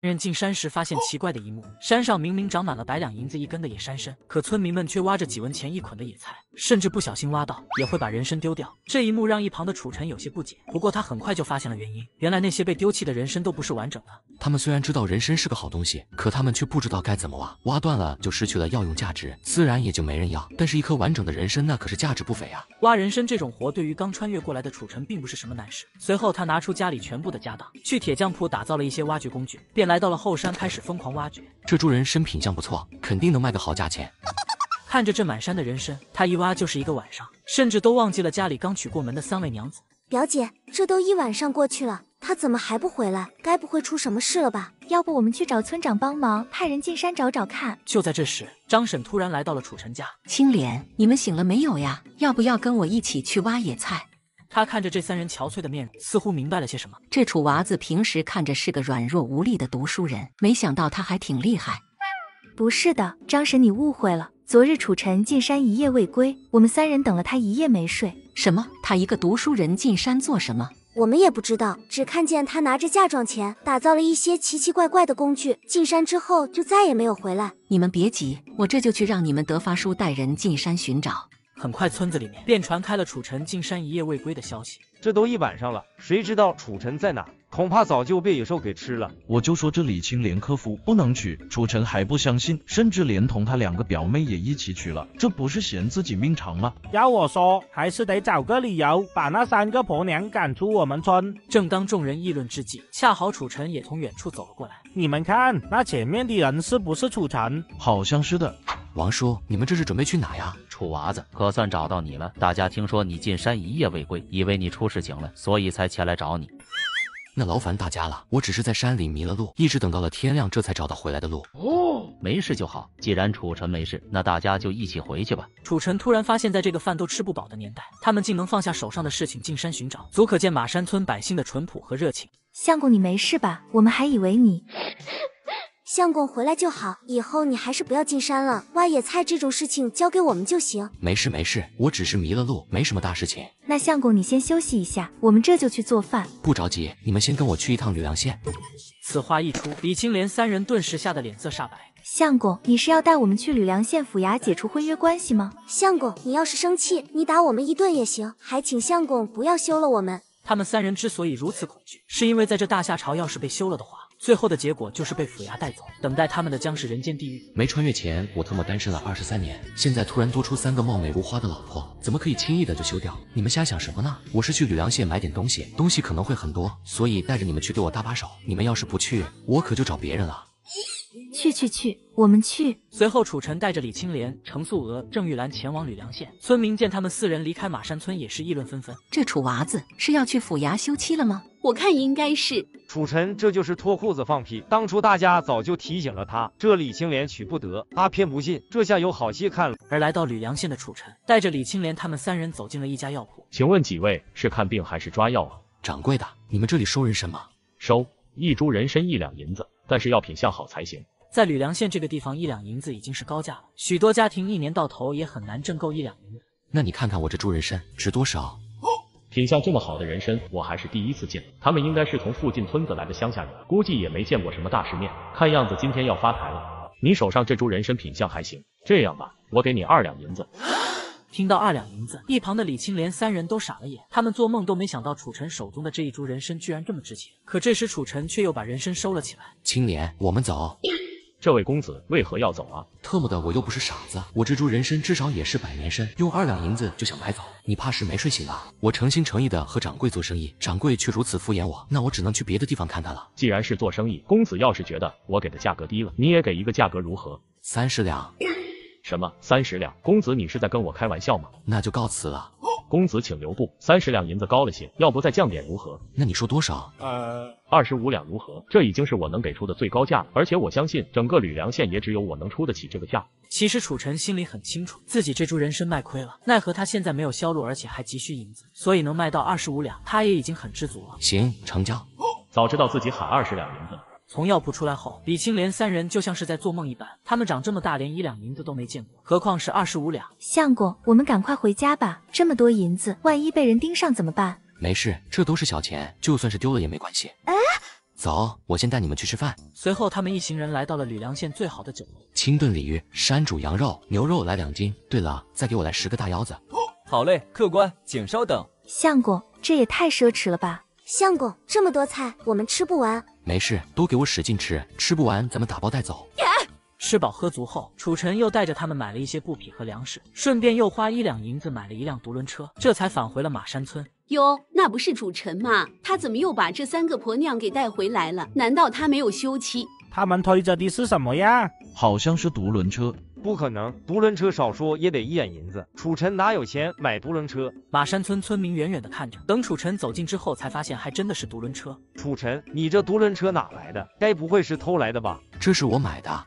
人进山时，发现奇怪的一幕：山上明明长满了百两银子一根的野山参，可村民们却挖着几文钱一捆的野菜。甚至不小心挖到，也会把人参丢掉。这一幕让一旁的楚尘有些不解，不过他很快就发现了原因。原来那些被丢弃的人参都不是完整的。他们虽然知道人参是个好东西，可他们却不知道该怎么挖，挖断了就失去了药用价值，自然也就没人要。但是，一颗完整的人参那可是价值不菲啊！挖人参这种活，对于刚穿越过来的楚尘并不是什么难事。随后，他拿出家里全部的家当，去铁匠铺打造了一些挖掘工具，便来到了后山，开始疯狂挖掘。这株人参品相不错，肯定能卖个好价钱。看着这满山的人参，他一挖就是一个晚上，甚至都忘记了家里刚娶过门的三位娘子。表姐，这都一晚上过去了，他怎么还不回来？该不会出什么事了吧？要不我们去找村长帮忙，派人进山找找看。就在这时，张婶突然来到了楚晨家。青莲，你们醒了没有呀？要不要跟我一起去挖野菜？他看着这三人憔悴的面容，似乎明白了些什么。这楚娃子平时看着是个软弱无力的读书人，没想到他还挺厉害。不是的，张婶，你误会了。昨日楚尘进山一夜未归，我们三人等了他一夜没睡。什么？他一个读书人进山做什么？我们也不知道，只看见他拿着嫁妆钱打造了一些奇奇怪怪的工具。进山之后就再也没有回来。你们别急，我这就去让你们德发叔带人进山寻找。很快村子里面便传开了楚尘进山一夜未归的消息。这都一晚上了，谁知道楚尘在哪？恐怕早就被野兽给吃了。我就说这李青连科夫不能娶，楚尘还不相信，甚至连同他两个表妹也一起娶了，这不是嫌自己命长吗？要我说，还是得找个理由把那三个婆娘赶出我们村。正当众人议论之际，恰好楚尘也从远处走了过来。你们看，那前面的人是不是楚尘？好像是的。王叔，你们这是准备去哪呀？楚娃子，可算找到你了。大家听说你进山一夜未归，以为你出事情了，所以才前来找你。那劳烦大家了，我只是在山里迷了路，一直等到了天亮，这才找到回来的路。哦，没事就好。既然楚尘没事，那大家就一起回去吧。楚尘突然发现，在这个饭都吃不饱的年代，他们竟能放下手上的事情进山寻找，足可见马山村百姓的淳朴和热情。相公，你没事吧？我们还以为你。相公回来就好，以后你还是不要进山了，挖野菜这种事情交给我们就行。没事没事，我只是迷了路，没什么大事情。那相公你先休息一下，我们这就去做饭。不着急，你们先跟我去一趟吕梁县。此话一出，李青莲三人顿时吓得脸色煞白。相公，你是要带我们去吕梁县府衙解除婚约关系吗？相公，你要是生气，你打我们一顿也行，还请相公不要休了我们。他们三人之所以如此恐惧，是因为在这大夏朝，要是被休了的话。最后的结果就是被府衙带走，等待他们的将是人间地狱。没穿越前，我特么单身了二十三年，现在突然多出三个貌美如花的老婆，怎么可以轻易的就休掉？你们瞎想什么呢？我是去吕梁县买点东西，东西可能会很多，所以带着你们去，对我搭把手。你们要是不去，我可就找别人了。去去去，我们去。随后，楚尘带着李青莲、程素娥、郑玉兰前往吕梁县。村民见他们四人离开马山村，也是议论纷纷。这楚娃子是要去府衙休妻了吗？我看应该是。楚尘，这就是脱裤子放屁。当初大家早就提醒了他，这李青莲娶不得。阿偏不信，这下有好戏看了。而来到吕梁县的楚尘，带着李青莲他们三人走进了一家药铺。请问几位是看病还是抓药啊？掌柜的，你们这里收人参吗？收，一株人参一两银子，但是药品相好才行。在吕梁县这个地方，一两银子已经是高价了，许多家庭一年到头也很难挣够一两银子。那你看看我这株人参值多少？品相这么好的人参，我还是第一次见。他们应该是从附近村子来的乡下人，估计也没见过什么大世面。看样子今天要发财了。你手上这株人参品相还行，这样吧，我给你二两银子。听到二两银子，一旁的李青莲三人都傻了眼，他们做梦都没想到楚尘手中的这一株人参居然这么值钱。可这时楚尘却又把人参收了起来。青莲，我们走。这位公子为何要走啊？特么的，我又不是傻子，我这株人参至少也是百年参，用二两银子就想买走，你怕是没睡醒吧？我诚心诚意的和掌柜做生意，掌柜却如此敷衍我，那我只能去别的地方看看了。既然是做生意，公子要是觉得我给的价格低了，你也给一个价格如何？三十两？什么？三十两？公子你是在跟我开玩笑吗？那就告辞了。公子请留步，三十两银子高了些，要不再降点如何？那你说多少？呃，二十五两如何？这已经是我能给出的最高价，了，而且我相信整个吕梁县也只有我能出得起这个价。其实楚晨心里很清楚，自己这株人参卖亏了，奈何他现在没有销路，而且还急需银子，所以能卖到二十五两，他也已经很知足了。行，成交。早知道自己喊二十两银子。从药铺出来后，李青莲三人就像是在做梦一般。他们长这么大，连一两银子都没见过，何况是二十五两。相公，我们赶快回家吧。这么多银子，万一被人盯上怎么办？没事，这都是小钱，就算是丢了也没关系。哎，走，我先带你们去吃饭。随后，他们一行人来到了吕梁县最好的酒楼。清炖鲤鱼，山煮羊肉，牛肉来两斤。对了，再给我来十个大腰子。好嘞，客官，请稍等。相公，这也太奢侈了吧。相公，这么多菜，我们吃不完。没事，都给我使劲吃，吃不完咱们打包带走。吃饱喝足后，楚尘又带着他们买了一些布匹和粮食，顺便又花一两银子买了一辆独轮车，这才返回了马山村。哟，那不是楚尘吗？他怎么又把这三个婆娘给带回来了？难道他没有休妻？他们推着的是什么呀？好像是独轮车。不可能，独轮车少说也得一两银子，楚尘哪有钱买独轮车？马山村村民远远的看着，等楚尘走近之后，才发现还真的是独轮车。楚尘，你这独轮车哪来的？该不会是偷来的吧？这是我买的。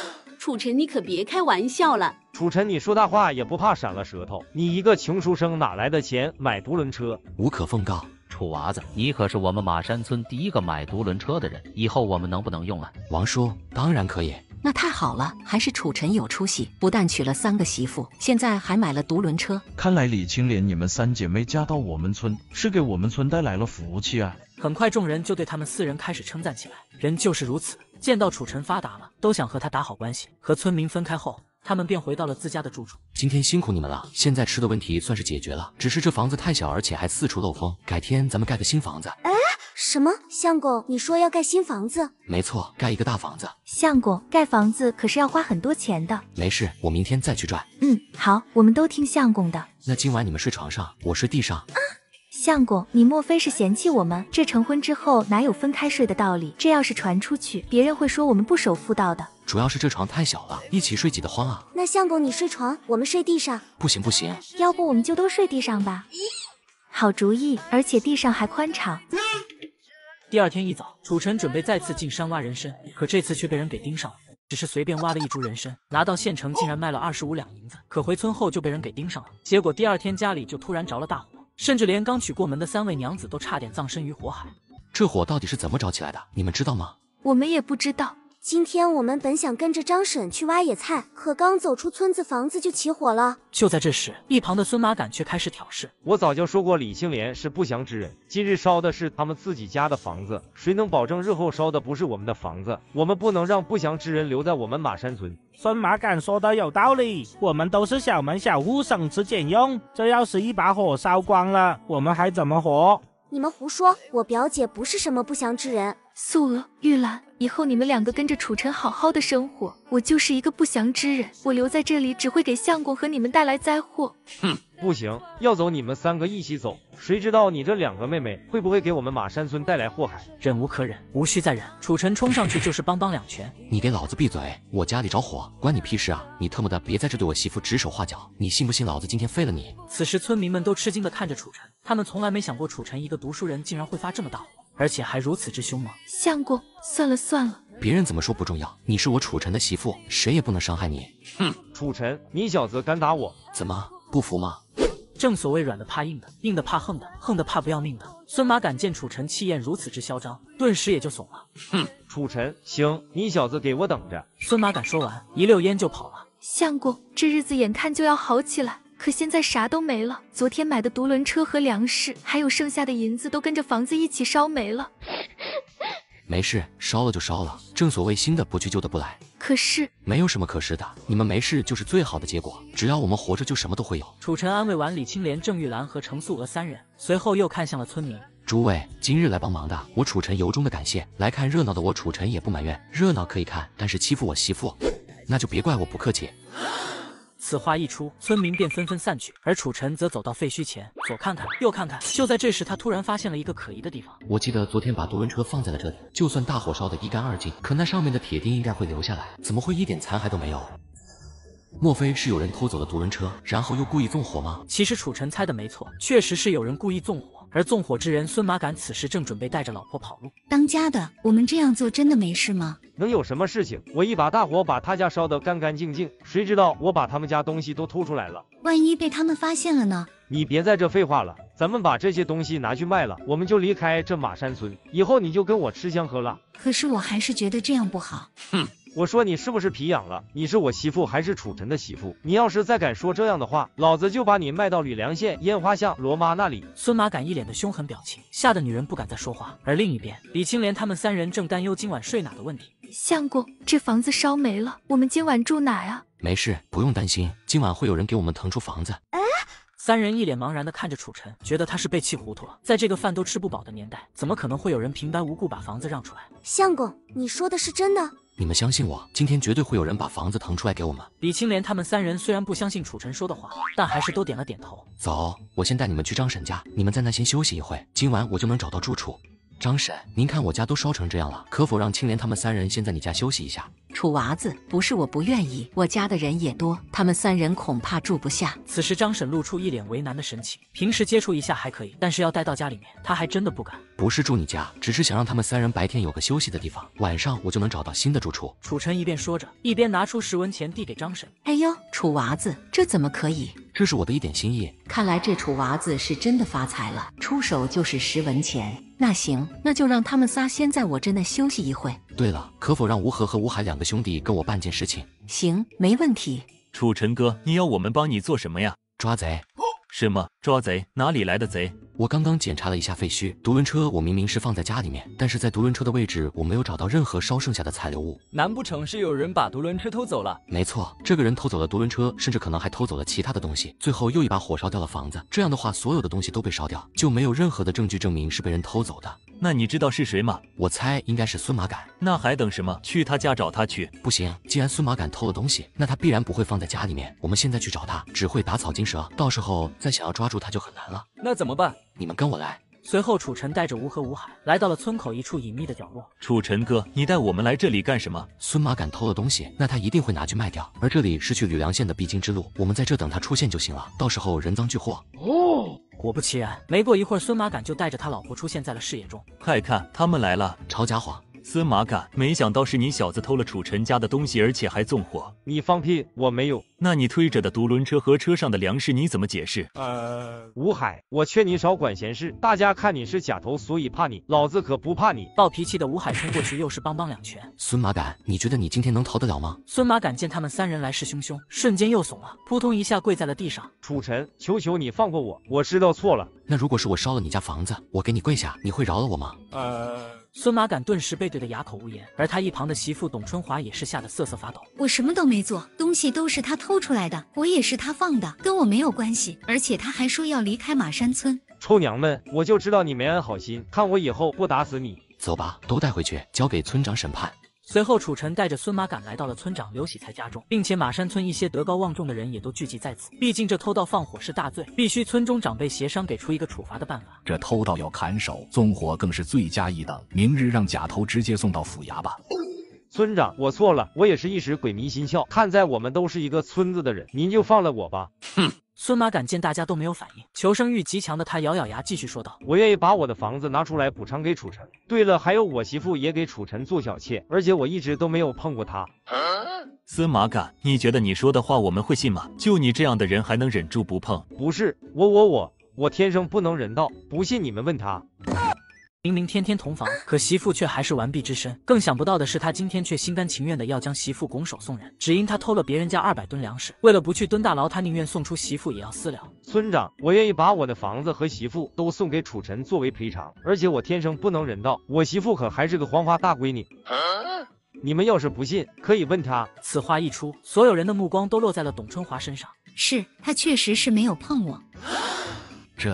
楚尘，你可别开玩笑了。楚尘，你说大话也不怕闪了舌头？你一个穷书生哪来的钱买独轮车？无可奉告。楚娃子，你可是我们马山村第一个买独轮车的人，以后我们能不能用了？王叔，当然可以。那太好了，还是楚尘有出息，不但娶了三个媳妇，现在还买了独轮车。看来李青莲你们三姐妹嫁到我们村，是给我们村带来了福气啊！很快，众人就对他们四人开始称赞起来。人就是如此，见到楚尘发达了，都想和他打好关系。和村民分开后。他们便回到了自家的住处。今天辛苦你们了，现在吃的问题算是解决了。只是这房子太小，而且还四处漏风。改天咱们盖个新房子。哎，什么，相公，你说要盖新房子？没错，盖一个大房子。相公，盖房子可是要花很多钱的。没事，我明天再去赚。嗯，好，我们都听相公的。那今晚你们睡床上，我睡地上。相公，你莫非是嫌弃我们？这成婚之后哪有分开睡的道理？这要是传出去，别人会说我们不守妇道的。主要是这床太小了，一起睡挤得慌啊。那相公你睡床，我们睡地上。不行不行，要不我们就都睡地上吧。好主意，而且地上还宽敞。第二天一早，楚尘准备再次进山挖人参，可这次却被人给盯上了。只是随便挖了一株人参，拿到县城竟然卖了二十五两银子。可回村后就被人给盯上了，结果第二天家里就突然着了大火。甚至连刚娶过门的三位娘子都差点葬身于火海，这火到底是怎么着起来的？你们知道吗？我们也不知道。今天我们本想跟着张婶去挖野菜，可刚走出村子，房子就起火了。就在这时，一旁的孙马杆却开始挑事。我早就说过，李庆莲是不祥之人。今日烧的是他们自己家的房子，谁能保证日后烧的不是我们的房子？我们不能让不祥之人留在我们马山村。孙马杆说的有道理，我们都是小门小户，省吃俭用，这要是一把火烧光了，我们还怎么活？你们胡说，我表姐不是什么不祥之人。素娥、玉兰，以后你们两个跟着楚尘好好的生活。我就是一个不祥之人，我留在这里只会给相公和你们带来灾祸。哼，不行，要走你们三个一起走。谁知道你这两个妹妹会不会给我们马山村带来祸害？忍无可忍，无需再忍。楚尘冲上去就是邦邦两拳。你给老子闭嘴！我家里着火，关你屁事啊！你特么的别在这对我媳妇指手画脚。你信不信老子今天废了你？此时村民们都吃惊的看着楚尘，他们从来没想过楚尘一个读书人竟然会发这么大火。而且还如此之凶猛，相公，算了算了，别人怎么说不重要，你是我楚尘的媳妇，谁也不能伤害你。哼，楚尘，你小子敢打我，怎么不服吗？正所谓软的怕硬的，硬的怕横的，横的怕不要命的。孙马敢见楚尘气焰如此之嚣张，顿时也就怂了。哼，楚尘，行，你小子给我等着。孙马敢说完，一溜烟就跑了。相公，这日子眼看就要好起来。可现在啥都没了，昨天买的独轮车和粮食，还有剩下的银子，都跟着房子一起烧没了。没事，烧了就烧了，正所谓新的不去旧的不来。可是，没有什么可是的，你们没事就是最好的结果。只要我们活着，就什么都会有。楚尘安慰完李青莲、郑玉兰和程素娥三人，随后又看向了村民。诸位今日来帮忙的，我楚尘由衷的感谢。来看热闹的我楚尘也不埋怨，热闹可以看，但是欺负我媳妇，那就别怪我不客气。此话一出，村民便纷纷散去，而楚尘则走到废墟前，左看看，右看看。就在这时，他突然发现了一个可疑的地方。我记得昨天把独轮车放在了这里，就算大火烧得一干二净，可那上面的铁钉应该会留下来，怎么会一点残骸都没有？莫非是有人偷走了独轮车，然后又故意纵火吗？其实楚尘猜的没错，确实是有人故意纵火。而纵火之人孙马杆此时正准备带着老婆跑路。当家的，我们这样做真的没事吗？能有什么事情？我一把大火把他家烧得干干净净，谁知道我把他们家东西都偷出来了？万一被他们发现了呢？你别在这废话了，咱们把这些东西拿去卖了，我们就离开这马山村。以后你就跟我吃香喝辣。可是我还是觉得这样不好。哼。我说你是不是皮痒了？你是我媳妇还是楚晨的媳妇？你要是再敢说这样的话，老子就把你卖到吕梁县烟花巷罗妈那里！孙麻杆一脸的凶狠表情，吓得女人不敢再说话。而另一边，李青莲他们三人正担忧今晚睡哪的问题。相公，这房子烧没了，我们今晚住哪啊？没事，不用担心，今晚会有人给我们腾出房子。啊？三人一脸茫然的看着楚尘，觉得他是被气糊涂了。在这个饭都吃不饱的年代，怎么可能会有人平白无故把房子让出来？相公，你说的是真的？你们相信我，今天绝对会有人把房子腾出来给我们。李青莲他们三人虽然不相信楚晨说的话，但还是都点了点头。走，我先带你们去张婶家，你们在那先休息一会，今晚我就能找到住处。张婶，您看我家都烧成这样了，可否让青莲他们三人先在你家休息一下？楚娃子，不是我不愿意，我家的人也多，他们三人恐怕住不下。此时张婶露出一脸为难的神情，平时接触一下还可以，但是要带到家里面，她还真的不敢。不是住你家，只是想让他们三人白天有个休息的地方，晚上我就能找到新的住处。楚尘一边说着，一边拿出十文钱递给张婶。哎呦，楚娃子，这怎么可以？这是我的一点心意。看来这楚娃子是真的发财了，出手就是十文钱。那行，那就让他们仨先在我这那休息一会。对了，可否让吴和和吴海两个兄弟跟我办件事情？行，没问题。楚尘哥，你要我们帮你做什么呀？抓贼。是吗？抓贼！哪里来的贼？我刚刚检查了一下废墟，独轮车我明明是放在家里面，但是在独轮车的位置，我没有找到任何烧剩下的残留物。难不成是有人把独轮车偷走了？没错，这个人偷走了独轮车，甚至可能还偷走了其他的东西。最后又一把火烧掉了房子，这样的话，所有的东西都被烧掉，就没有任何的证据证明是被人偷走的。那你知道是谁吗？我猜应该是孙马敢。那还等什么？去他家找他去。不行，既然孙马敢偷了东西，那他必然不会放在家里面。我们现在去找他，只会打草惊蛇，到时候再想要抓住他就很难了。那怎么办？你们跟我来。随后，楚尘带着吴和吴海来到了村口一处隐秘的角落。楚尘哥，你带我们来这里干什么？孙马敢偷了东西，那他一定会拿去卖掉。而这里是去吕梁县的必经之路，我们在这等他出现就行了，到时候人赃俱获。哦。果不其然，没过一会儿，孙马杆就带着他老婆出现在了视野中。快看，他们来了，朝家华。司马杆，没想到是你小子偷了楚尘家的东西，而且还纵火！你放屁，我没有。那你推着的独轮车和车上的粮食，你怎么解释？呃，吴海，我劝你少管闲事。大家看你是假头，所以怕你。老子可不怕你！暴脾气的吴海冲过去，又是邦邦两拳。孙马杆，你觉得你今天能逃得了吗？孙马杆见他们三人来势汹汹，瞬间又怂了，扑通一下跪在了地上。楚尘，求求你放过我，我知道错了。那如果是我烧了你家房子，我给你跪下，你会饶了我吗？呃。孙马敢顿时被怼得哑口无言，而他一旁的媳妇董春华也是吓得瑟瑟发抖。我什么都没做，东西都是他偷出来的，我也是他放的，跟我没有关系。而且他还说要离开马山村。臭娘们，我就知道你没安好心，看我以后不打死你。走吧，都带回去，交给村长审判。随后，楚尘带着孙马赶来到了村长刘喜才家中，并且马山村一些德高望重的人也都聚集在此。毕竟这偷盗放火是大罪，必须村中长辈协商给出一个处罚的办法。这偷盗要砍首，纵火更是罪加一等。明日让假头直接送到府衙吧。村长，我错了，我也是一时鬼迷心窍。看在我们都是一个村子的人，您就放了我吧。哼！孙马杆见大家都没有反应，求生欲极强的他咬咬牙，继续说道：“我愿意把我的房子拿出来补偿给楚尘。对了，还有我媳妇也给楚尘做小妾，而且我一直都没有碰过她。”孙马杆，你觉得你说的话我们会信吗？就你这样的人还能忍住不碰？不是我，我我我天生不能忍道，不信你们问他。明明天天同房，可媳妇却还是完璧之身。更想不到的是，他今天却心甘情愿的要将媳妇拱手送人，只因他偷了别人家二百吨粮食。为了不去蹲大牢，他宁愿送出媳妇也要私了。村长，我愿意把我的房子和媳妇都送给楚晨作为赔偿，而且我天生不能人道，我媳妇可还是个黄花大闺女。你们要是不信，可以问他。此话一出，所有人的目光都落在了董春华身上。是他确实是没有碰我。这。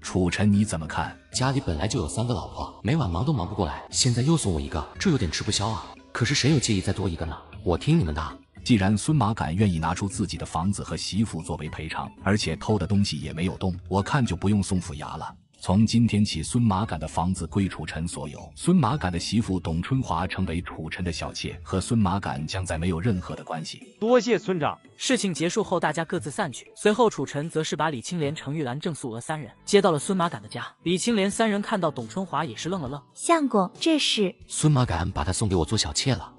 楚晨，你怎么看？家里本来就有三个老婆，每晚忙都忙不过来，现在又送我一个，这有点吃不消啊。可是谁有介意再多一个呢？我听你们的。既然孙马敢愿意拿出自己的房子和媳妇作为赔偿，而且偷的东西也没有动，我看就不用送府衙了。从今天起，孙麻杆的房子归楚晨所有。孙麻杆的媳妇董春华成为楚晨的小妾，和孙麻杆将再没有任何的关系。多谢村长。事情结束后，大家各自散去。随后，楚晨则是把李青莲、程玉兰、郑素娥三人接到了孙麻杆的家。李青莲三人看到董春华也是愣了愣：“相公，这是？”孙麻杆把她送给我做小妾了。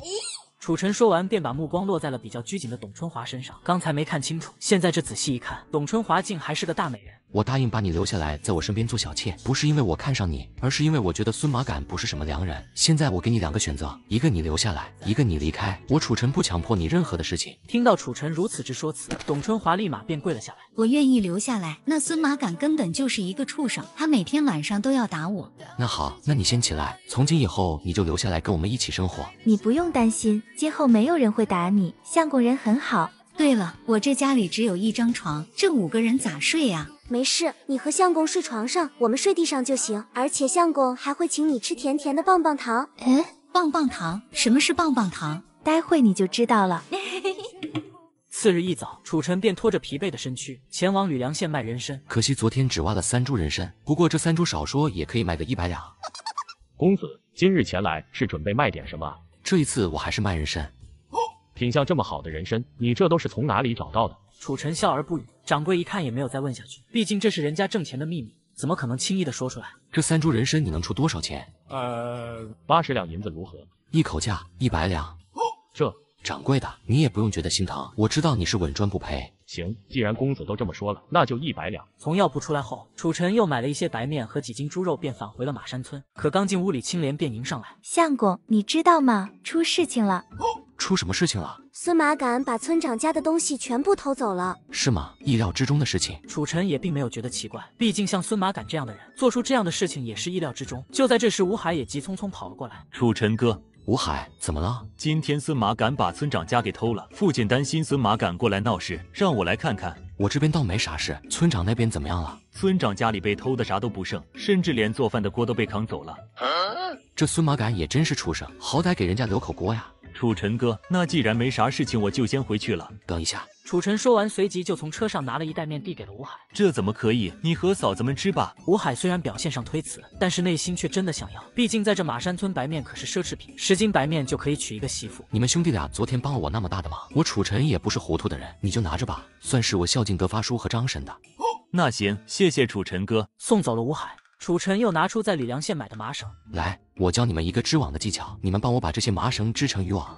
楚晨说完，便把目光落在了比较拘谨的董春华身上。刚才没看清楚，现在这仔细一看，董春华竟还是个大美人。我答应把你留下来，在我身边做小妾，不是因为我看上你，而是因为我觉得孙马敢不是什么良人。现在我给你两个选择，一个你留下来，一个你离开。我楚尘不强迫你任何的事情。听到楚尘如此之说辞，董春华立马便跪了下来。我愿意留下来。那孙马敢根本就是一个畜生，他每天晚上都要打我。那好，那你先起来。从今以后你就留下来跟我们一起生活。你不用担心，今后没有人会打你，相公人很好。对了，我这家里只有一张床，这五个人咋睡呀？没事，你和相公睡床上，我们睡地上就行。而且相公还会请你吃甜甜的棒棒糖。嗯，棒棒糖？什么是棒棒糖？待会你就知道了。次日一早，楚尘便拖着疲惫的身躯前往吕梁县卖人参。可惜昨天只挖了三株人参，不过这三株少说也可以卖个一百两。公子今日前来是准备卖点什么？这一次我还是卖人参。哦，品相这么好的人参，你这都是从哪里找到的？楚臣笑而不语，掌柜一看也没有再问下去，毕竟这是人家挣钱的秘密，怎么可能轻易的说出来？这三株人参你能出多少钱？呃，八十两银子如何？一口价一百两。这掌柜的，你也不用觉得心疼，我知道你是稳赚不赔。行，既然公子都这么说了，那就一百两。从药铺出来后，楚臣又买了一些白面和几斤猪肉，便返回了马山村。可刚进屋里，青莲便迎上来：“相公，你知道吗？出事情了。”出什么事情了？孙马敢把村长家的东西全部偷走了，是吗？意料之中的事情。楚尘也并没有觉得奇怪，毕竟像孙马敢这样的人做出这样的事情也是意料之中。就在这时，吴海也急匆匆跑了过来。楚尘哥，吴海怎么了？今天孙马敢把村长家给偷了，父亲担心孙马敢过来闹事，让我来看看。我这边倒没啥事，村长那边怎么样了？村长家里被偷的啥都不剩，甚至连做饭的锅都被扛走了。这孙马敢也真是畜生，好歹给人家留口锅呀。楚尘哥，那既然没啥事情，我就先回去了。等一下。楚尘说完，随即就从车上拿了一袋面，递给了吴海。这怎么可以？你和嫂子们吃吧。吴海虽然表现上推辞，但是内心却真的想要，毕竟在这马山村，白面可是奢侈品，十斤白面就可以娶一个媳妇。你们兄弟俩昨天帮了我那么大的忙，我楚尘也不是糊涂的人，你就拿着吧，算是我孝敬德发叔和张婶的。那行，谢谢楚尘哥。送走了吴海。楚尘又拿出在礼良县买的麻绳来，我教你们一个织网的技巧，你们帮我把这些麻绳织成渔网。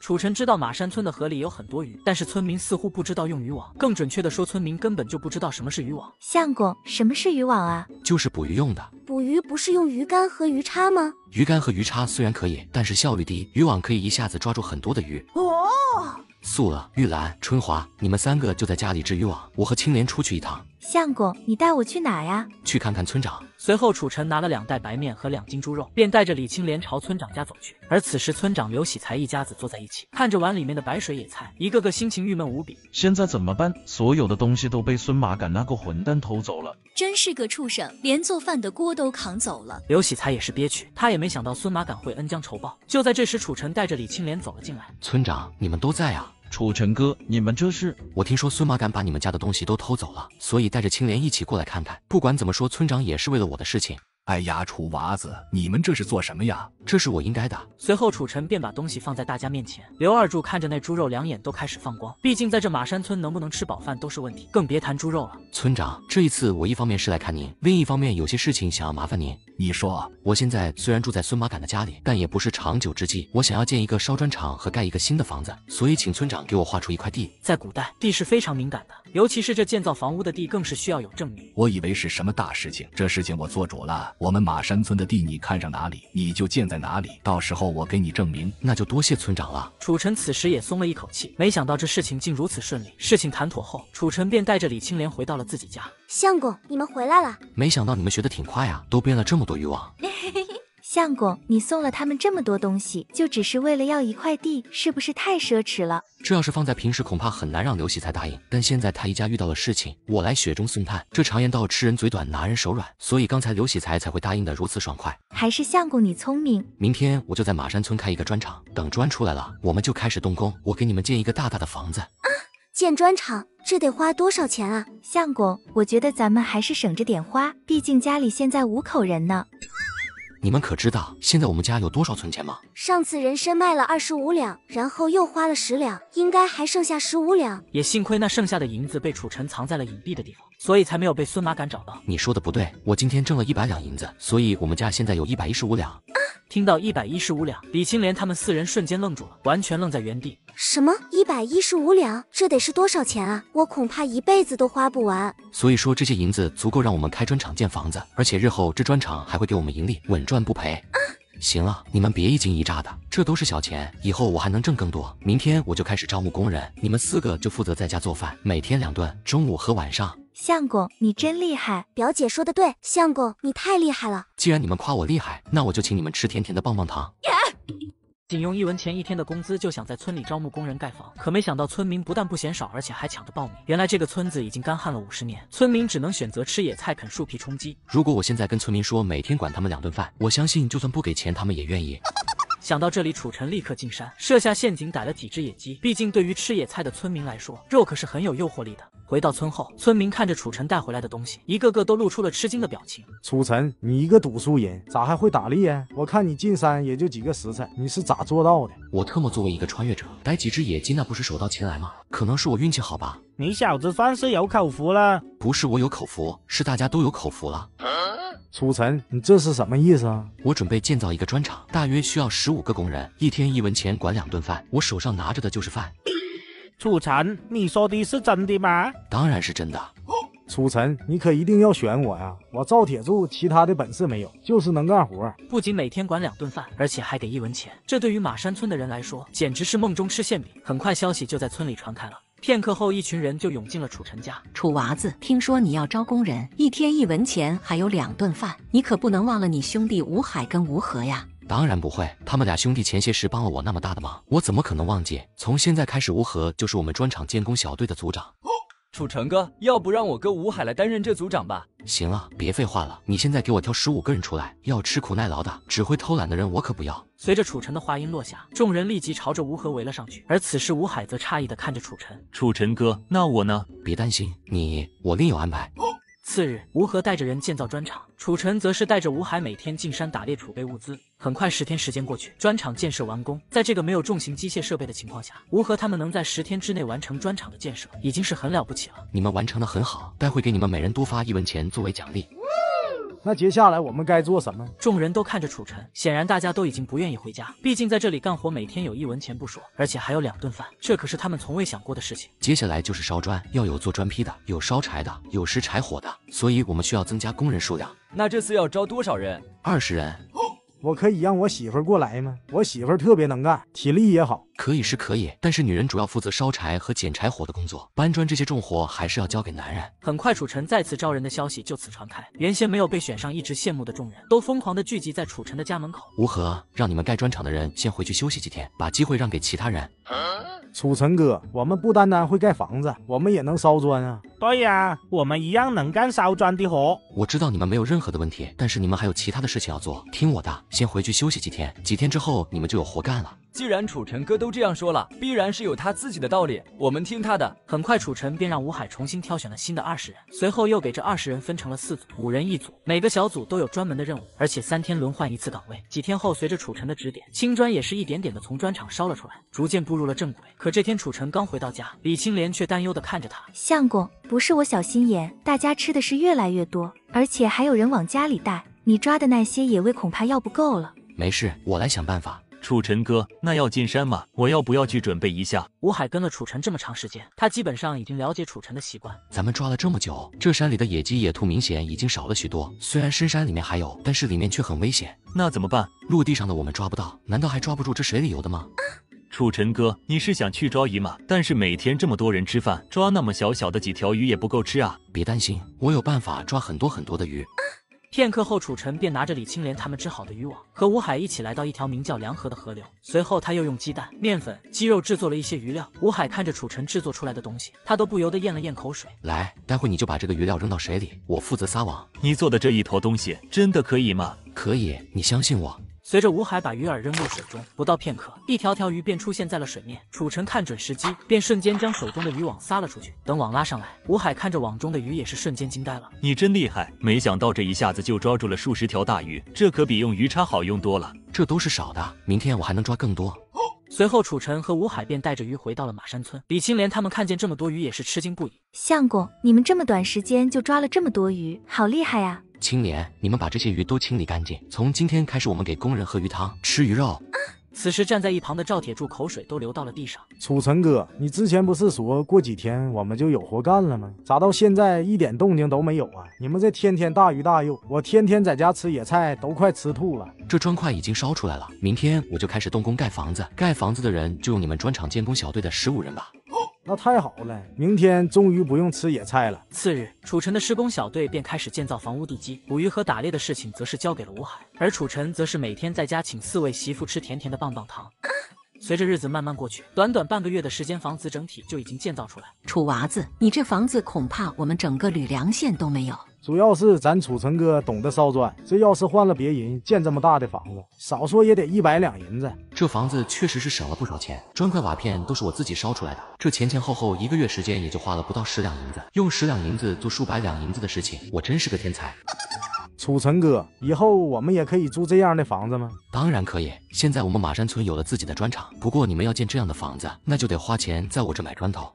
楚尘知道马山村的河里有很多鱼，但是村民似乎不知道用渔网，更准确的说，村民根本就不知道什么是渔网。相公，什么是渔网啊？就是捕鱼用的。捕鱼不是用鱼竿和鱼叉吗？鱼竿和鱼叉虽然可以，但是效率低。渔网可以一下子抓住很多的鱼。哦。素娥、玉兰、春华，你们三个就在家里织渔网，我和青莲出去一趟。相公，你带我去哪呀？去看看村长。随后，楚尘拿了两袋白面和两斤猪肉，便带着李青莲朝村长家走去。而此时，村长刘喜才一家子坐在一起，看着碗里面的白水野菜，一个个心情郁闷无比。现在怎么办？所有的东西都被孙马赶那个混蛋偷走了，真是个畜生，连做饭的锅都扛走了。刘喜才也是憋屈，他也没想到孙马赶会恩将仇报。就在这时，楚尘带着李青莲走了进来。村长，你们都在啊？楚晨哥，你们这是？我听说孙麻杆把你们家的东西都偷走了，所以带着青莲一起过来看看。不管怎么说，村长也是为了我的事情。哎呀，楚娃子，你们这是做什么呀？这是我应该的。随后，楚尘便把东西放在大家面前。刘二柱看着那猪肉，两眼都开始放光。毕竟在这马山村，能不能吃饱饭都是问题，更别谈猪肉了。村长，这一次我一方面是来看您，另一方面有些事情想要麻烦您。你说，我现在虽然住在孙马杆的家里，但也不是长久之计。我想要建一个烧砖厂和盖一个新的房子，所以请村长给我划出一块地。在古代，地是非常敏感的，尤其是这建造房屋的地，更是需要有证明。我以为是什么大事情，这事情我做主了。我们马山村的地，你看上哪里，你就建在哪里。到时候我给你证明，那就多谢村长了。楚尘此时也松了一口气，没想到这事情竟如此顺利。事情谈妥后，楚尘便带着李青莲回到了自己家。相公，你们回来了。没想到你们学的挺快啊，都编了这么多渔网。嘿嘿嘿。相公，你送了他们这么多东西，就只是为了要一块地，是不是太奢侈了？这要是放在平时，恐怕很难让刘喜才答应。但现在他一家遇到了事情，我来雪中送炭。这常言道，吃人嘴短，拿人手软，所以刚才刘喜才才会答应的如此爽快。还是相公你聪明，明天我就在马山村开一个砖厂，等砖出来了，我们就开始动工，我给你们建一个大大的房子。啊，建砖厂，这得花多少钱啊？相公，我觉得咱们还是省着点花，毕竟家里现在五口人呢。你们可知道现在我们家有多少存钱吗？上次人参卖了二十五两，然后又花了十两，应该还剩下十五两。也幸亏那剩下的银子被楚尘藏在了隐蔽的地方，所以才没有被孙马杆找到。你说的不对，我今天挣了一百两银子，所以我们家现在有一百一十五两。听到一百一十五两，李青莲他们四人瞬间愣住了，完全愣在原地。什么？一百一十五两？这得是多少钱啊？我恐怕一辈子都花不完。所以说，这些银子足够让我们开砖厂、建房子，而且日后这砖厂还会给我们盈利，稳赚不赔。啊，行了，你们别一惊一乍的，这都是小钱，以后我还能挣更多。明天我就开始招募工人，你们四个就负责在家做饭，每天两顿，中午和晚上。相公，你真厉害！表姐说的对，相公你太厉害了。既然你们夸我厉害，那我就请你们吃甜甜的棒棒糖。仅用一文钱一天的工资就想在村里招募工人盖房，可没想到村民不但不嫌少，而且还抢着报名。原来这个村子已经干旱了五十年，村民只能选择吃野菜啃树皮充饥。如果我现在跟村民说每天管他们两顿饭，我相信就算不给钱，他们也愿意。想到这里，楚尘立刻进山设下陷阱，逮了几只野鸡。毕竟对于吃野菜的村民来说，肉可是很有诱惑力的。回到村后，村民看着楚尘带回来的东西，一个个都露出了吃惊的表情。楚尘，你一个读书人，咋还会打猎我看你进山也就几个时辰，你是咋做到的？我特么作为一个穿越者，逮几只野鸡那不是手到擒来吗？可能是我运气好吧。你小子算是有口福了。不是我有口福，是大家都有口福了。楚尘，你这是什么意思？啊？我准备建造一个砖厂，大约需要十五个工人，一天一文钱，管两顿饭。我手上拿着的就是饭。楚尘，你说的是真的吗？当然是真的。楚尘，你可一定要选我呀！我赵铁柱，其他的本事没有，就是能干活。不仅每天管两顿饭，而且还给一文钱。这对于马山村的人来说，简直是梦中吃馅饼。很快，消息就在村里传开了。片刻后，一群人就涌进了楚尘家。楚娃子，听说你要招工人，一天一文钱，还有两顿饭，你可不能忘了你兄弟吴海跟吴和呀！当然不会，他们俩兄弟前些时帮了我那么大的忙，我怎么可能忘记？从现在开始，吴和就是我们砖厂建工小队的组长。楚尘哥，要不让我哥吴海来担任这组长吧？行啊，别废话了，你现在给我挑十五个人出来，要吃苦耐劳的，只会偷懒的人我可不要。随着楚尘的话音落下，众人立即朝着吴河围了上去，而此时吴海则诧异的看着楚尘，楚尘哥，那我呢？别担心，你我另有安排。次日，吴和带着人建造砖厂，楚尘则是带着吴海每天进山打猎储备物资。很快，十天时间过去，砖厂建设完工。在这个没有重型机械设备的情况下，吴和他们能在十天之内完成砖厂的建设，已经是很了不起了。你们完成的很好，待会给你们每人多发一文钱作为奖励。那接下来我们该做什么？众人都看着楚尘，显然大家都已经不愿意回家。毕竟在这里干活，每天有一文钱不说，而且还有两顿饭，这可是他们从未想过的事情。接下来就是烧砖，要有做砖坯的，有烧柴的，有拾柴火的，所以我们需要增加工人数量。那这次要招多少人？二十人。我可以让我媳妇儿过来吗？我媳妇儿特别能干，体力也好。可以是可以，但是女人主要负责烧柴和捡柴火的工作，搬砖这些重活还是要交给男人。很快，楚尘再次招人的消息就此传开，原先没有被选上、一直羡慕的众人都疯狂的聚集在楚尘的家门口。吴和，让你们盖砖厂的人先回去休息几天，把机会让给其他人。楚尘哥，我们不单单会盖房子，我们也能烧砖啊！对呀，我们一样能干烧砖的活。我知道你们没有任何的问题，但是你们还有其他的事情要做，听我的，先回去休息几天，几天之后你们就有活干了。既然楚尘哥都这样说了，必然是有他自己的道理，我们听他的。很快，楚尘便让吴海重新挑选了新的二十人，随后又给这二十人分成了四组，五人一组，每个小组都有专门的任务，而且三天轮换一次岗位。几天后，随着楚尘的指点，青砖也是一点点的从砖厂烧了出来，逐渐步入了正轨。可这天，楚尘刚回到家，李青莲却担忧地看着他：“相公，不是我小心眼，大家吃的是越来越多，而且还有人往家里带，你抓的那些野味恐怕要不够了。”“没事，我来想办法。”楚尘哥，那要进山吗？我要不要去准备一下？吴海跟了楚尘这么长时间，他基本上已经了解楚尘的习惯。咱们抓了这么久，这山里的野鸡、野兔明显已经少了许多。虽然深山里面还有，但是里面却很危险。那怎么办？陆地上的我们抓不到，难道还抓不住这水里游的吗？楚尘哥，你是想去抓鱼吗？但是每天这么多人吃饭，抓那么小小的几条鱼也不够吃啊！别担心，我有办法抓很多很多的鱼。片刻后，楚尘便拿着李青莲他们织好的渔网，和吴海一起来到一条名叫梁河的河流。随后，他又用鸡蛋、面粉、鸡肉制作了一些鱼料。吴海看着楚尘制作出来的东西，他都不由得咽了咽口水。来，待会你就把这个鱼料扔到水里，我负责撒网。你做的这一坨东西真的可以吗？可以，你相信我。随着吴海把鱼饵扔入水中，不到片刻，一条条鱼便出现在了水面。楚尘看准时机，便瞬间将手中的渔网撒了出去。等网拉上来，吴海看着网中的鱼，也是瞬间惊呆了。你真厉害，没想到这一下子就抓住了数十条大鱼，这可比用鱼叉好用多了。这都是少的，明天我还能抓更多。随后，楚尘和吴海便带着鱼回到了马山村。李青莲他们看见这么多鱼，也是吃惊不已。相公，你们这么短时间就抓了这么多鱼，好厉害呀！青年，你们把这些鱼都清理干净。从今天开始，我们给工人喝鱼汤，吃鱼肉。此时站在一旁的赵铁柱，口水都流到了地上。楚尘哥，你之前不是说过几天我们就有活干了吗？咋到现在一点动静都没有啊？你们这天天大鱼大肉，我天天在家吃野菜，都快吃吐了。这砖块已经烧出来了，明天我就开始动工盖房子。盖房子的人就用你们砖厂建工小队的十五人吧。那太好了，明天终于不用吃野菜了。次日，楚尘的施工小队便开始建造房屋地基，捕鱼和打猎的事情则是交给了吴海，而楚尘则是每天在家请四位媳妇吃甜甜的棒棒糖。随着日子慢慢过去，短短半个月的时间，房子整体就已经建造出来。楚娃子，你这房子恐怕我们整个吕梁县都没有。主要是咱楚成哥懂得烧砖，这要是换了别人建这么大的房子，少说也得一百两银子。这房子确实是省了不少钱，砖块瓦片都是我自己烧出来的。这前前后后一个月时间，也就花了不到十两银子。用十两银子做数百两银子的事情，我真是个天才。楚尘哥，以后我们也可以住这样的房子吗？当然可以。现在我们马山村有了自己的砖厂，不过你们要建这样的房子，那就得花钱在我这买砖头。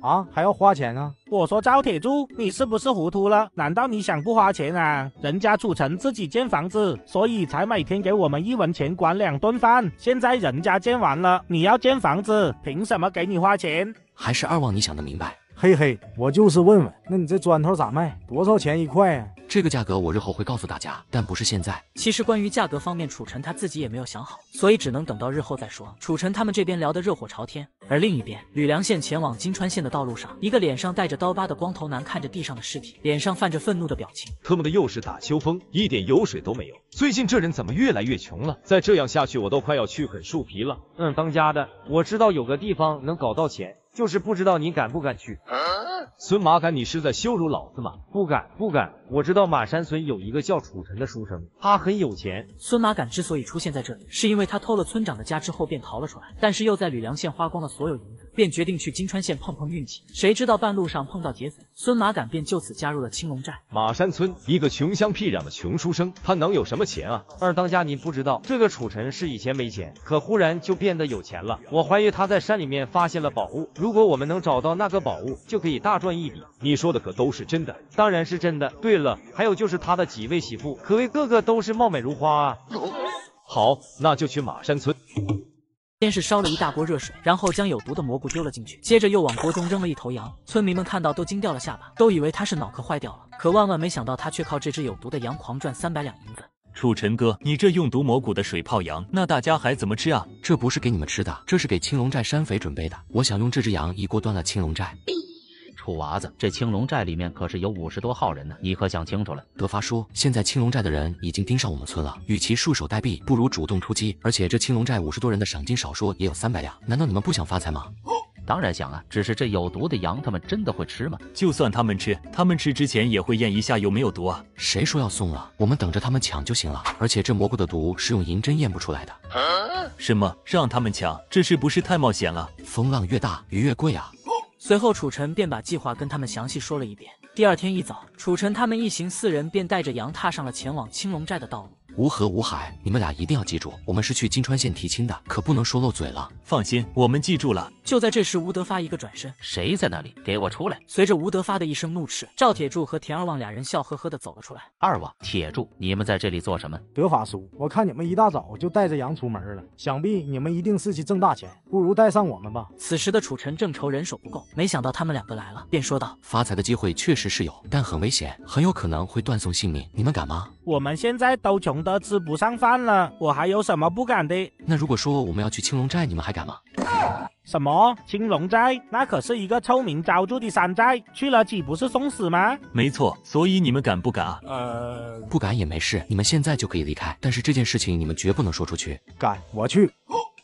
啊？还要花钱啊？我说赵铁柱，你是不是糊涂了？难道你想不花钱啊？人家楚尘自己建房子，所以才每天给我们一文钱管两顿饭。现在人家建完了，你要建房子，凭什么给你花钱？还是二旺你想得明白。嘿嘿，我就是问问，那你这砖头咋卖？多少钱一块呀？这个价格我日后会告诉大家，但不是现在。其实关于价格方面，楚尘他自己也没有想好，所以只能等到日后再说。楚尘他们这边聊得热火朝天，而另一边，吕梁县前往金川县的道路上，一个脸上带着刀疤的光头男看着地上的尸体，脸上泛着愤怒的表情。特么的又是打秋风，一点油水都没有。最近这人怎么越来越穷了？再这样下去，我都快要去啃树皮了。嗯，当家的，我知道有个地方能搞到钱。就是不知道你敢不敢去。孙马敢，你是在羞辱老子吗？不敢，不敢。我知道马山村有一个叫楚尘的书生，他很有钱。孙马敢之所以出现在这里，是因为他偷了村长的家之后便逃了出来，但是又在吕梁县花光了所有银子。便决定去金川县碰碰运气。谁知道半路上碰到劫匪，孙马敢便就此加入了青龙寨。马山村一个穷乡僻壤的穷书生，他能有什么钱啊？二当家，您不知道，这个楚尘是以前没钱，可忽然就变得有钱了。我怀疑他在山里面发现了宝物，如果我们能找到那个宝物，就可以大赚一笔。你说的可都是真的？当然是真的。对了，还有就是他的几位媳妇，可谓个个都是貌美如花啊。好，那就去马山村。先是烧了一大锅热水，然后将有毒的蘑菇丢了进去，接着又往锅中扔了一头羊。村民们看到都惊掉了下巴，都以为他是脑壳坏掉了。可万万没想到，他却靠这只有毒的羊狂赚三百两银子。楚尘哥，你这用毒蘑菇的水泡羊，那大家还怎么吃啊？这不是给你们吃的，这是给青龙寨山匪准备的。我想用这只羊一锅端了青龙寨。土娃子，这青龙寨里面可是有五十多号人呢，你可想清楚了。德发叔，现在青龙寨的人已经盯上我们村了，与其束手待毙，不如主动出击。而且这青龙寨五十多人的赏金，少说也有三百两，难道你们不想发财吗？当然想啊，只是这有毒的羊，他们真的会吃吗？就算他们吃，他们吃之前也会验一下有没有毒啊。谁说要送了？我们等着他们抢就行了。而且这蘑菇的毒是用银针验不出来的。什么？让他们抢？这是不是太冒险了？风浪越大，鱼越贵啊。随后，楚尘便把计划跟他们详细说了一遍。第二天一早，楚尘他们一行四人便带着羊踏上了前往青龙寨的道路。无河无海，你们俩一定要记住，我们是去金川县提亲的，可不能说漏嘴了。放心，我们记住了。就在这时，吴德发一个转身，谁在那里？给我出来！随着吴德发的一声怒斥，赵铁柱和田二旺俩人笑呵呵的走了出来。二旺，铁柱，你们在这里做什么？德发叔，我看你们一大早就带着羊出门了，想必你们一定是去挣大钱，不如带上我们吧。此时的楚尘正愁人手不够，没想到他们两个来了，便说道：发财的机会确实是有，但很危险，很有可能会断送性命，你们敢吗？我们现在都穷。都吃不上饭了，我还有什么不敢的？那如果说我们要去青龙寨，你们还敢吗？什么青龙寨？那可是一个臭名昭著的山寨，去了岂不是送死吗？没错，所以你们敢不敢？呃，不敢也没事，你们现在就可以离开，但是这件事情你们绝不能说出去。敢，我去。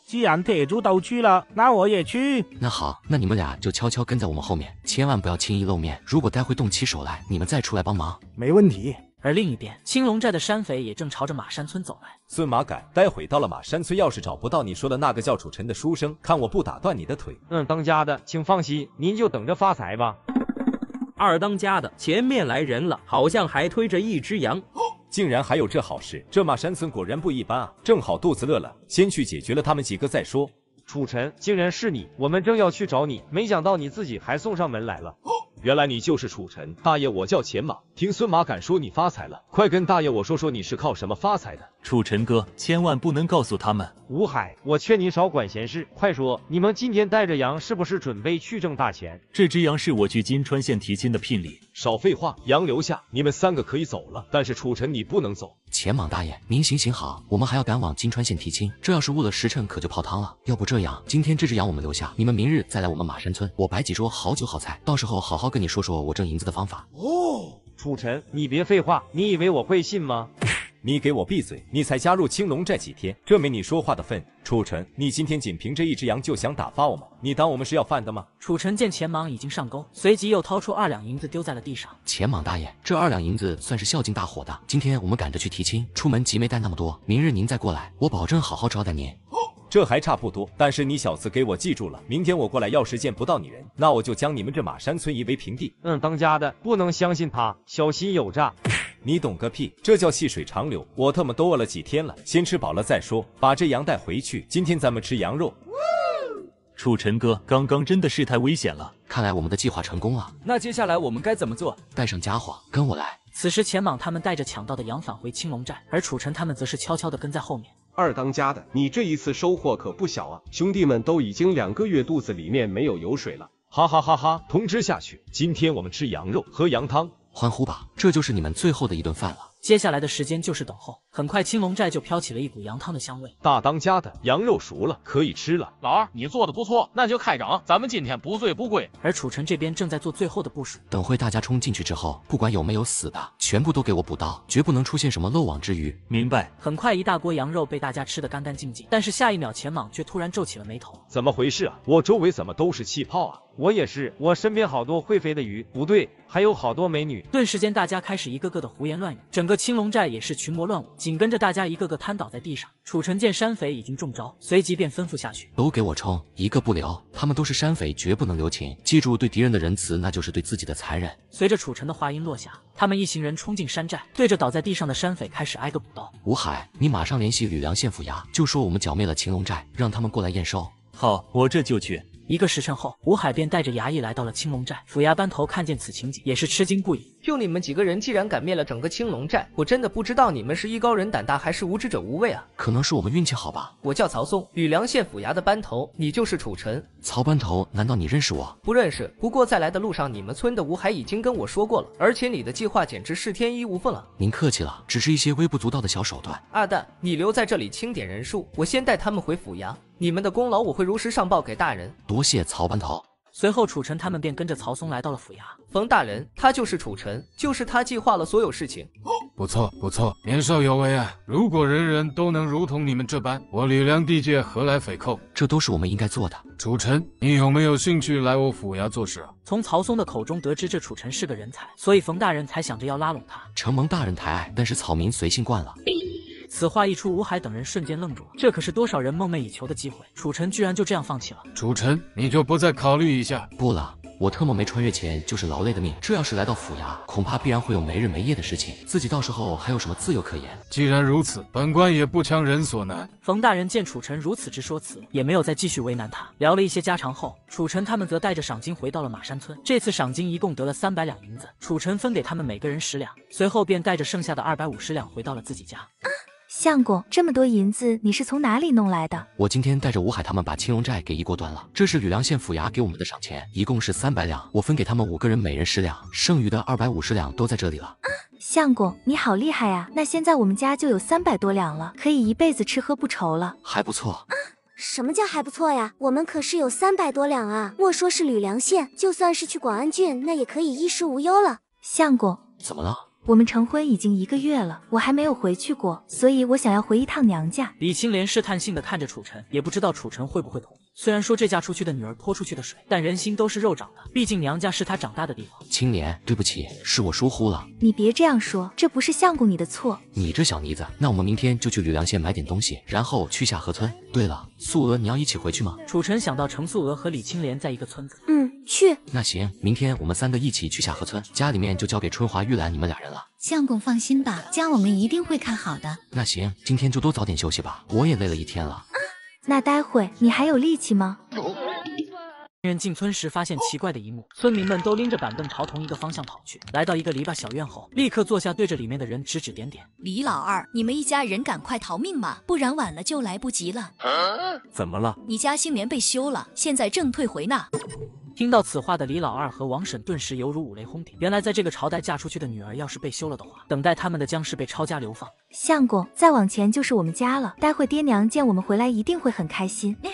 既然铁柱都去了，那我也去。那好，那你们俩就悄悄跟在我们后面，千万不要轻易露面。如果待会动起手来，你们再出来帮忙。没问题。而另一边，青龙寨的山匪也正朝着马山村走来。孙马改，待会到了马山村，要是找不到你说的那个叫楚尘的书生，看我不打断你的腿！嗯，当家的，请放心，您就等着发财吧。二当家的，前面来人了，好像还推着一只羊。竟然还有这好事，这马山村果然不一般啊！正好肚子饿了，先去解决了他们几个再说。楚尘，竟然是你！我们正要去找你，没想到你自己还送上门来了。原来你就是楚尘大爷，我叫钱马。听孙马敢说你发财了，快跟大爷我说说你是靠什么发财的。楚尘哥，千万不能告诉他们。吴海，我劝你少管闲事，快说，你们今天带着羊是不是准备去挣大钱？这只羊是我去金川县提亲的聘礼。少废话，羊留下，你们三个可以走了。但是楚尘，你不能走。钱莽大爷，您行行好，我们还要赶往金川县提亲，这要是误了时辰，可就泡汤了。要不这样，今天这只羊我们留下，你们明日再来我们马山村，我摆几桌好酒好菜，到时候好好跟。跟你说说我挣银子的方法哦，楚尘，你别废话，你以为我会信吗？你给我闭嘴！你才加入青龙寨几天，这没你说话的份。楚尘，你今天仅凭这一只羊就想打发我们？你当我们是要饭的吗？楚尘见钱莽已经上钩，随即又掏出二两银子丢在了地上。钱莽大爷，这二两银子算是孝敬大伙的。今天我们赶着去提亲，出门急没带那么多，明日您再过来，我保证好好招待您。这还差不多，但是你小子给我记住了，明天我过来，要是见不到你人，那我就将你们这马山村夷为平地。嗯，当家的不能相信他，小心有诈。你懂个屁，这叫细水长流。我特么都饿了几天了，先吃饱了再说。把这羊带回去，今天咱们吃羊肉。楚尘哥，刚刚真的是太危险了，看来我们的计划成功了。那接下来我们该怎么做？带上家伙，跟我来。此时钱蟒他们带着抢到的羊返回青龙寨，而楚尘他们则是悄悄地跟在后面。二当家的，你这一次收获可不小啊！兄弟们都已经两个月肚子里面没有油水了，哈哈哈哈！通知下去，今天我们吃羊肉，喝羊汤，欢呼吧！这就是你们最后的一顿饭了。接下来的时间就是等候。很快，青龙寨就飘起了一股羊汤的香味。大当家的，羊肉熟了，可以吃了。老二，你做的不错，那就开整，咱们今天不醉不归。而楚尘这边正在做最后的部署，等会大家冲进去之后，不管有没有死的，全部都给我补刀，绝不能出现什么漏网之鱼，明白？很快，一大锅羊肉被大家吃得干干净净。但是下一秒，钱莽却突然皱起了眉头，怎么回事啊？我周围怎么都是气泡啊？我也是，我身边好多会飞的鱼，不对，还有好多美女。顿时间，大家开始一个个的胡言乱语，整个青龙寨也是群魔乱舞。紧跟着，大家一个个瘫倒在地上。楚尘见山匪已经中招，随即便吩咐下去，都给我冲，一个不留。他们都是山匪，绝不能留情。记住，对敌人的仁慈，那就是对自己的残忍。随着楚尘的话音落下，他们一行人冲进山寨，对着倒在地上的山匪开始挨个补刀。吴海，你马上联系吕梁县府衙，就说我们剿灭了青龙寨，让他们过来验收。好，我这就去。一个时辰后，吴海便带着衙役来到了青龙寨。府衙班头看见此情景，也是吃惊不已。就你们几个人，既然敢灭了整个青龙寨，我真的不知道你们是艺高人胆大，还是无知者无畏啊？可能是我们运气好吧。我叫曹松，吕梁县府衙的班头。你就是楚尘？曹班头，难道你认识我？不认识。不过在来的路上，你们村的吴海已经跟我说过了。而且你的计划简直是天衣无缝啊！您客气了，只是一些微不足道的小手段。阿蛋，你留在这里清点人数，我先带他们回府衙。你们的功劳我会如实上报给大人。多谢曹班头。随后，楚尘他们便跟着曹松来到了府衙。冯大人，他就是楚尘，就是他计划了所有事情。不错，不错，年少有为啊！如果人人都能如同你们这般，我吕梁地界何来匪寇？这都是我们应该做的。楚尘，你有没有兴趣来我府衙做事？从曹松的口中得知，这楚尘是个人才，所以冯大人才想着要拉拢他。承蒙大人抬爱，但是草民随性惯了。此话一出，吴海等人瞬间愣住了。这可是多少人梦寐以求的机会，楚晨居然就这样放弃了。楚晨，你就不再考虑一下？不了，我特么没穿越前就是劳累的命，这要是来到府衙，恐怕必然会有没日没夜的事情，自己到时候还有什么自由可言？既然如此，本官也不强人所难。冯大人见楚晨如此之说辞，也没有再继续为难他。聊了一些家常后，楚晨他们则带着赏金回到了马山村。这次赏金一共得了三百两银子，楚晨分给他们每个人十两，随后便带着剩下的二百五十两回到了自己家。相公，这么多银子你是从哪里弄来的？我今天带着吴海他们把青龙寨给一锅端了，这是吕梁县府衙给我们的赏钱，一共是三百两，我分给他们五个人每人十两，剩余的二百五十两都在这里了。相公，你好厉害呀！那现在我们家就有三百多两了，可以一辈子吃喝不愁了。还不错。什么叫还不错呀？我们可是有三百多两啊！莫说是吕梁县，就算是去广安郡，那也可以衣食无忧了。相公，怎么了？我们成婚已经一个月了，我还没有回去过，所以我想要回一趟娘家。李青莲试探性的看着楚尘，也不知道楚尘会不会同意。虽然说这嫁出去的女儿泼出去的水，但人心都是肉长的，毕竟娘家是她长大的地方。青莲，对不起，是我疏忽了。你别这样说，这不是相公你的错。你这小妮子，那我们明天就去吕梁县买点东西，然后去下河村。对了，素娥，你要一起回去吗？楚尘想到程素娥和李青莲在一个村子，嗯，去。那行，明天我们三个一起去下河村，家里面就交给春华玉兰你们俩人了。相公放心吧，家我们一定会看好的。那行，今天就都早点休息吧，我也累了一天了。那待会你还有力气吗？人进村时发现奇怪的一幕，村民们都拎着板凳朝同一个方向跑去。来到一个篱笆小院后，立刻坐下，对着里面的人指指点点：“李老二，你们一家人赶快逃命吧，不然晚了就来不及了。”怎么了？你家新棉被修了，现在正退回呢。听到此话的李老二和王婶顿时犹如五雷轰顶。原来在这个朝代，嫁出去的女儿要是被休了的话，等待他们的将是被抄家流放。相公，再往前就是我们家了，待会爹娘见我们回来一定会很开心。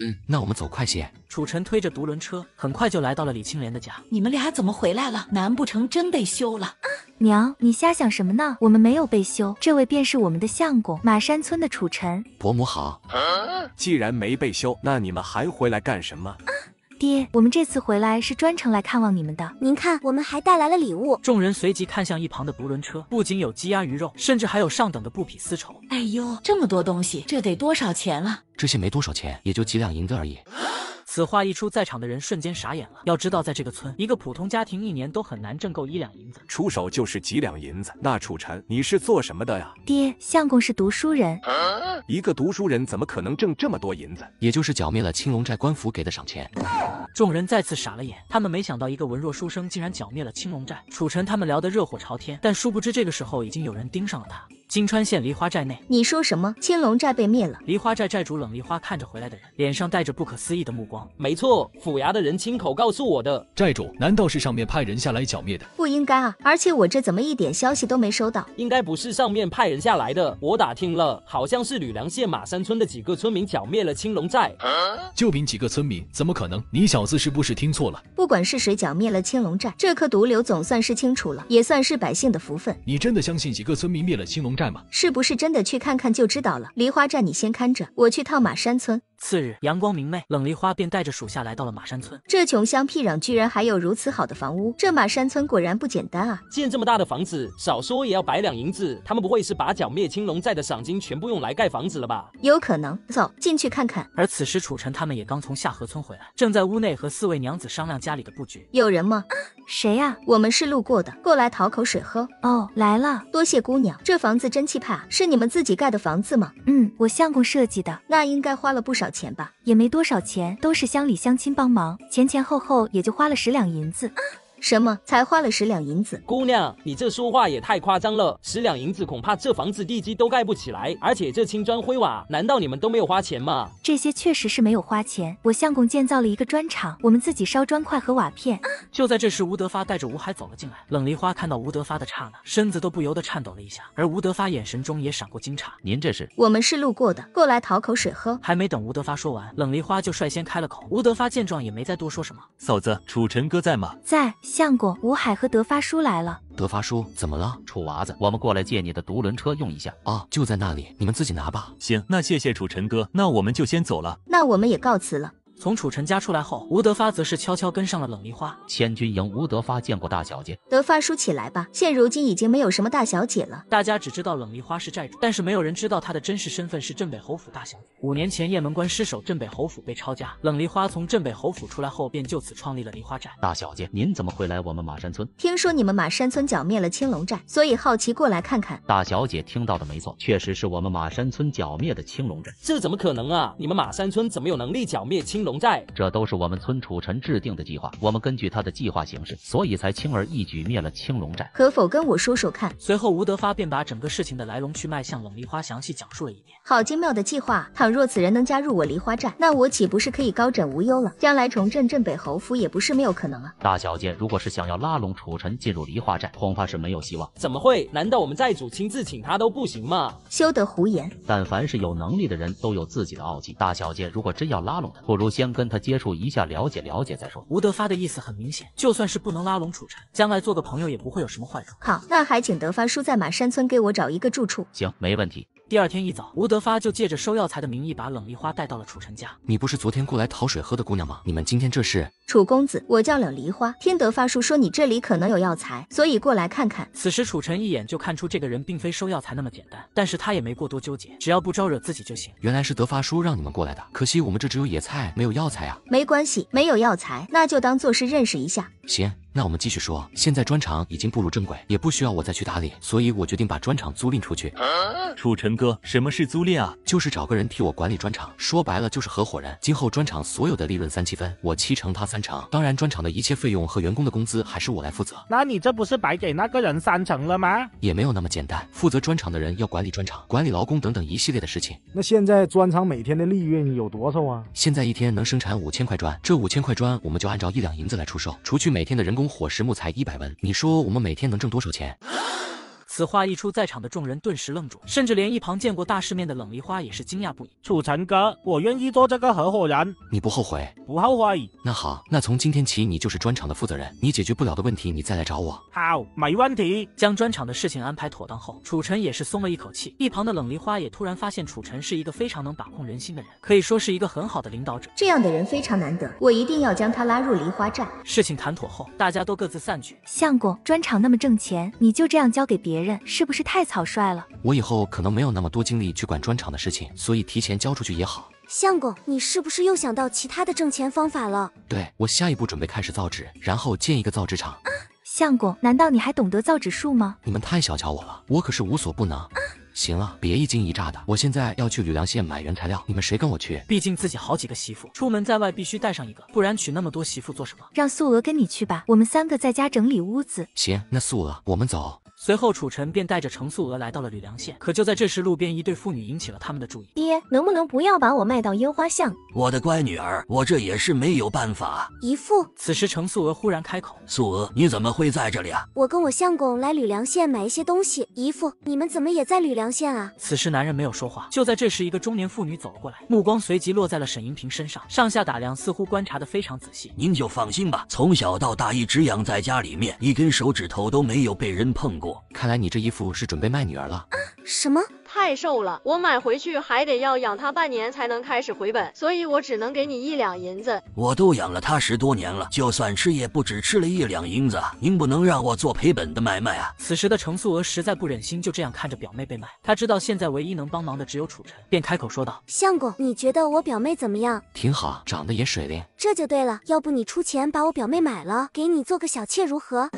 嗯，那我们走快些。楚尘推着独轮车，很快就来到了李青莲的家。你们俩怎么回来了？难不成真被休了？娘，你瞎想什么呢？我们没有被休，这位便是我们的相公，马山村的楚尘。伯母好。既然没被休，那你们还回来干什么？爹，我们这次回来是专程来看望你们的。您看，我们还带来了礼物。众人随即看向一旁的独轮车，不仅有鸡鸭鱼肉，甚至还有上等的布匹丝绸。哎呦，这么多东西，这得多少钱了？这些没多少钱，也就几两银子而已。此话一出，在场的人瞬间傻眼了。要知道，在这个村，一个普通家庭一年都很难挣够一两银子，出手就是几两银子。那楚尘，你是做什么的呀？爹，相公是读书人。一个读书人怎么可能挣这么多银子？也就是剿灭了青龙寨官府给的赏钱。众人再次傻了眼，他们没想到一个文弱书生竟然剿灭了青龙寨。楚尘他们聊得热火朝天，但殊不知这个时候已经有人盯上了他。金川县梨花寨内，你说什么？青龙寨被灭了？梨花寨寨主冷梨花看着回来的人，脸上带着不可思议的目光。没错，府衙的人亲口告诉我的。寨主，难道是上面派人下来剿灭的？不应该啊！而且我这怎么一点消息都没收到？应该不是上面派人下来的。我打听了，好像是吕梁县马山村的几个村民剿灭了青龙寨。就凭几个村民，怎么可能？你小子是不是听错了？不管是谁剿灭了青龙寨，这颗毒瘤总算是清除了，也算是百姓的福分。你真的相信几个村民灭了青龙寨？是不是真的？去看看就知道了。梨花站你先看着，我去趟马山村。次日，阳光明媚，冷梨花便带着属下来到了马山村。这穷乡僻壤居然还有如此好的房屋，这马山村果然不简单啊！建这么大的房子，少说也要百两银子。他们不会是把剿灭青龙寨的赏金全部用来盖房子了吧？有可能，走进去看看。而此时，楚尘他们也刚从下河村回来，正在屋内和四位娘子商量家里的布局。有人吗？谁呀？我们是路过的，过来讨口水喝。哦，来了，多谢姑娘。这房子真气派，是你们自己盖的房子吗？嗯，我相公设计的，那应该花了不少。钱吧，也没多少钱，都是乡里乡亲帮忙，前前后后也就花了十两银子。什么？才花了十两银子？姑娘，你这说话也太夸张了。十两银子恐怕这房子地基都盖不起来，而且这青砖灰瓦，难道你们都没有花钱吗？这些确实是没有花钱。我相公建造了一个砖厂，我们自己烧砖块和瓦片。就在这时，吴德发带着吴海走了进来。冷梨花看到吴德发的刹那，身子都不由得颤抖了一下，而吴德发眼神中也闪过惊诧。您这是？我们是路过的，过来讨口水喝。还没等吴德发说完，冷梨花就率先开了口。吴德发见状也没再多说什么。嫂子，楚尘哥在吗？在。相公，吴海和德发叔来了。德发叔，怎么了？楚娃子，我们过来借你的独轮车用一下啊，就在那里，你们自己拿吧。行，那谢谢楚晨哥，那我们就先走了。那我们也告辞了。从楚尘家出来后，吴德发则是悄悄跟上了冷梨花。千军营，吴德发见过大小姐。德发叔起来吧，现如今已经没有什么大小姐了，大家只知道冷梨花是债主，但是没有人知道她的真实身份是镇北侯府大小姐。五年前雁门关失守，镇北侯府被抄家，冷梨花从镇北侯府出来后便就此创立了梨花寨。大小姐，您怎么会来我们马山村？听说你们马山村剿灭了青龙寨，所以好奇过来看看。大小姐听到的没错，确实是我们马山村剿灭的青龙寨。这怎么可能啊？你们马山村怎么有能力剿灭青？龙寨，这都是我们村楚臣制定的计划，我们根据他的计划行事，所以才轻而易举灭了青龙寨。可否跟我说说看？随后吴德发便把整个事情的来龙去脉向冷梨花详细讲述了一遍。好精妙的计划，倘若此人能加入我梨花寨，那我岂不是可以高枕无忧了？将来重振镇北侯府也不是没有可能啊。大小姐，如果是想要拉拢楚臣进入梨花寨，恐怕是没有希望。怎么会？难道我们寨主亲自请他都不行吗？休得胡言！但凡是有能力的人，都有自己的傲气。大小姐如果真要拉拢他，不如。先跟他接触一下，了解了解再说。吴德发的意思很明显，就算是不能拉拢楚尘，将来做个朋友也不会有什么坏处。好，那还请德发叔在马山村给我找一个住处。行，没问题。第二天一早，吴德发就借着收药材的名义，把冷梨花带到了楚尘家。你不是昨天过来讨水喝的姑娘吗？你们今天这是？楚公子，我叫冷梨花。听德发叔说你这里可能有药材，所以过来看看。此时楚尘一眼就看出这个人并非收药材那么简单，但是他也没过多纠结，只要不招惹自己就行。原来是德发叔让你们过来的，可惜我们这只有野菜，没有药材啊。没关系，没有药材那就当做是认识一下。行，那我们继续说。现在砖厂已经步入正轨，也不需要我再去打理，所以我决定把砖厂租赁出去。楚尘哥，什么是租赁啊？就是找个人替我管理砖厂，说白了就是合伙人。今后砖厂所有的利润三七分，我七成，他三。三成，当然砖厂的一切费用和员工的工资还是我来负责。那你这不是白给那个人三成了吗？也没有那么简单，负责砖厂的人要管理砖厂、管理劳工等等一系列的事情。那现在砖厂每天的利润有多少啊？现在一天能生产五千块砖，这五千块砖我们就按照一两银子来出售，除去每天的人工、伙食、木材一百文，你说我们每天能挣多少钱？此话一出，在场的众人顿时愣住，甚至连一旁见过大世面的冷梨花也是惊讶不已。楚尘哥，我愿意做这个合伙人，你不后悔？不后悔。那好，那从今天起你就是专场的负责人，你解决不了的问题，你再来找我。好，没问题。将专场的事情安排妥当后，楚尘也是松了一口气。一旁的冷梨花也突然发现楚尘是一个非常能把控人心的人，可以说是一个很好的领导者。这样的人非常难得，我一定要将他拉入梨花寨。事情谈妥后，大家都各自散去。相公，专场那么挣钱，你就这样交给别人？是不是太草率了？我以后可能没有那么多精力去管砖厂的事情，所以提前交出去也好。相公，你是不是又想到其他的挣钱方法了？对我下一步准备开始造纸，然后建一个造纸厂。相公，难道你还懂得造纸术吗？你们太小瞧我了，我可是无所不能。行了，别一惊一乍的，我现在要去吕梁县买原材料，你们谁跟我去？毕竟自己好几个媳妇，出门在外必须带上一个，不然娶那么多媳妇做什么？让素娥跟你去吧，我们三个在家整理屋子。行，那素娥，我们走。随后，楚尘便带着程素娥来到了吕梁县。可就在这时，路边一对父女引起了他们的注意。爹，能不能不要把我卖到烟花巷？我的乖女儿，我这也是没有办法。姨父。此时，程素娥忽然开口：“素娥，你怎么会在这里啊？我跟我相公来吕梁县买一些东西。姨父，你们怎么也在吕梁县啊？”此时，男人没有说话。就在这时，一个中年妇女走了过来，目光随即落在了沈银平身上，上下打量，似乎观察得非常仔细。您就放心吧，从小到大一直养在家里面，一根手指头都没有被人碰过。看来你这衣服是准备卖女儿了啊？什么？太瘦了，我买回去还得要养她半年才能开始回本，所以我只能给你一两银子。我都养了她十多年了，就算吃也不止吃了一两银子，您不能让我做赔本的买卖啊！此时的程素娥实在不忍心就这样看着表妹被卖，她知道现在唯一能帮忙的只有楚晨，便开口说道：“相公，你觉得我表妹怎么样？挺好，长得也水灵。这就对了，要不你出钱把我表妹买了，给你做个小妾如何？”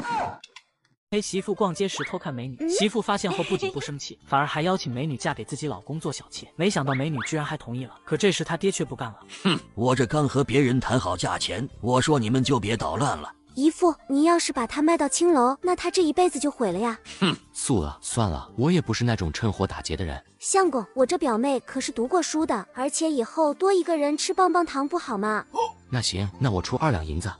陪媳妇逛街时偷看美女，媳妇发现后不仅不 生气，反而还邀请美女嫁给自己老公做小妾。没想到美女居然还同意了。可这时他爹却不干了，哼，我这刚和别人谈好价钱，我说你们就别捣乱了。姨父，您要是把她卖到青楼，那她这一辈子就毁了呀。哼，素娥，算了，我也不是那种趁火打劫的人。相公，我这表妹可是读过书的，而且以后多一个人吃棒棒糖不好吗？那行，那我出二两银子。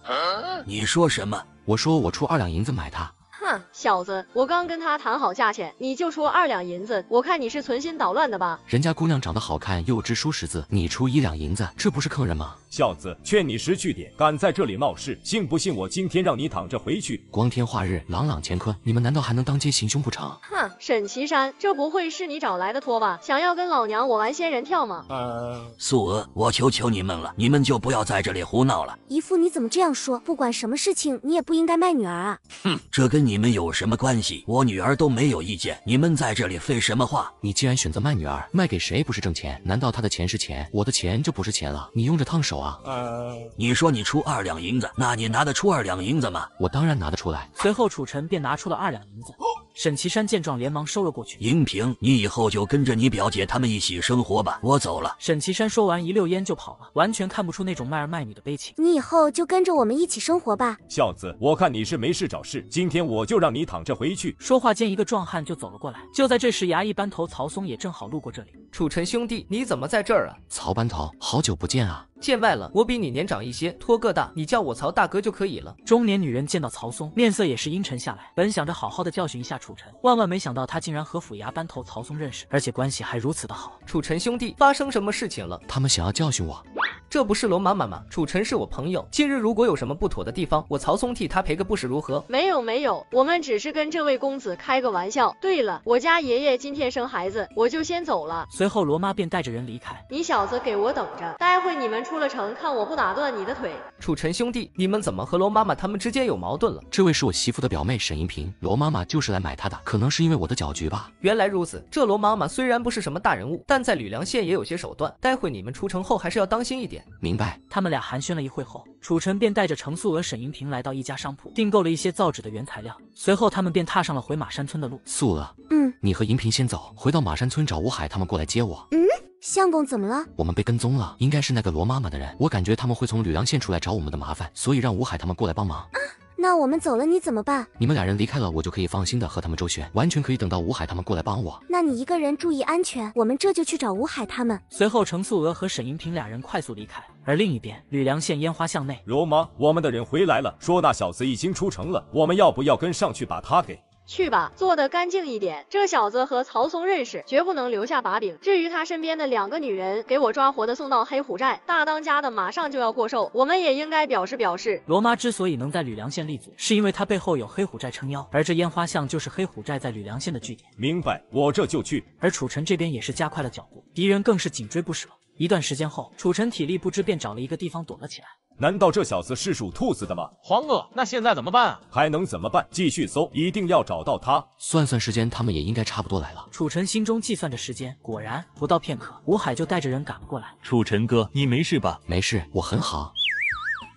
你说什么？我说我出二两银子买她。哼，小子，我刚跟他谈好价钱，你就出二两银子，我看你是存心捣乱的吧。人家姑娘长得好看，又知书识字，你出一两银子，这不是坑人吗？小子，劝你识趣点，敢在这里闹事，信不信我今天让你躺着回去？光天化日，朗朗乾坤，你们难道还能当街行凶不成？哼，沈岐山，这不会是你找来的托吧？想要跟老娘我玩仙人跳吗？呃，素娥，我求求你们了，你们就不要在这里胡闹了。姨父，你怎么这样说？不管什么事情，你也不应该卖女儿啊。哼，这跟你。你们有什么关系？我女儿都没有意见，你们在这里废什么话？你既然选择卖女儿，卖给谁不是挣钱？难道她的钱是钱，我的钱就不是钱了？你用着烫手啊！呃，你说你出二两银子，那你拿得出二两银子吗？我当然拿得出来。随后，楚尘便拿出了二两银子。沈其山见状，连忙收了过去。银平，你以后就跟着你表姐他们一起生活吧。我走了。沈其山说完，一溜烟就跑了，完全看不出那种卖儿卖女的悲情。你以后就跟着我们一起生活吧。孝子，我看你是没事找事。今天我就让你躺着回去。说话间，一个壮汉就走了过来。就在这时，衙役班头曹松也正好路过这里。楚尘兄弟，你怎么在这儿啊？曹班头，好久不见啊。见外了，我比你年长一些，托个大，你叫我曹大哥就可以了。中年女人见到曹松，面色也是阴沉下来，本想着好好的教训一下楚尘，万万没想到他竟然和府衙班头曹松认识，而且关系还如此的好。楚尘兄弟，发生什么事情了？他们想要教训我。这不是罗妈妈吗？楚臣是我朋友，今日如果有什么不妥的地方，我曹松替他赔个不是，如何？没有没有，我们只是跟这位公子开个玩笑。对了，我家爷爷今天生孩子，我就先走了。随后罗妈便带着人离开。你小子给我等着，待会你们出了城，看我不打断你的腿！楚臣兄弟，你们怎么和罗妈妈他们之间有矛盾了？这位是我媳妇的表妹沈银平，罗妈妈就是来买她的，可能是因为我的搅局吧。原来如此，这罗妈妈虽然不是什么大人物，但在吕梁县也有些手段，待会你们出城后还是要当心一点。明白。他们俩寒暄了一会后，楚尘便带着程素娥、沈银平来到一家商铺，订购了一些造纸的原材料。随后，他们便踏上了回马山村的路。素娥，嗯，你和银平先走，回到马山村找吴海他们过来接我。嗯，相公怎么了？我们被跟踪了，应该是那个罗妈妈的人。我感觉他们会从吕梁县出来找我们的麻烦，所以让吴海他们过来帮忙。啊，那我们走了，你怎么办？你们俩人离开了，我就可以放心的和他们周旋，完全可以等到吴海他们过来帮我。那你一个人注意安全，我们这就去找吴海他们。随后，程素娥和沈银平俩人快速离开。而另一边，吕梁县烟花巷内，罗妈，我们的人回来了，说那小子已经出城了，我们要不要跟上去把他给？去吧，做得干净一点。这小子和曹松认识，绝不能留下把柄。至于他身边的两个女人，给我抓活的送到黑虎寨。大当家的马上就要过寿，我们也应该表示表示。罗妈之所以能在吕梁县立足，是因为她背后有黑虎寨撑腰，而这烟花巷就是黑虎寨在吕梁县的据点。明白，我这就去。而楚尘这边也是加快了脚步，敌人更是紧追不舍。一段时间后，楚尘体力不支，便找了一个地方躲了起来。难道这小子是属兔子的吗？黄哥，那现在怎么办啊？还能怎么办？继续搜，一定要找到他。算算时间，他们也应该差不多来了。楚尘心中计算着时间，果然不到片刻，吴海就带着人赶了过来。楚尘哥，你没事吧？没事，我很好。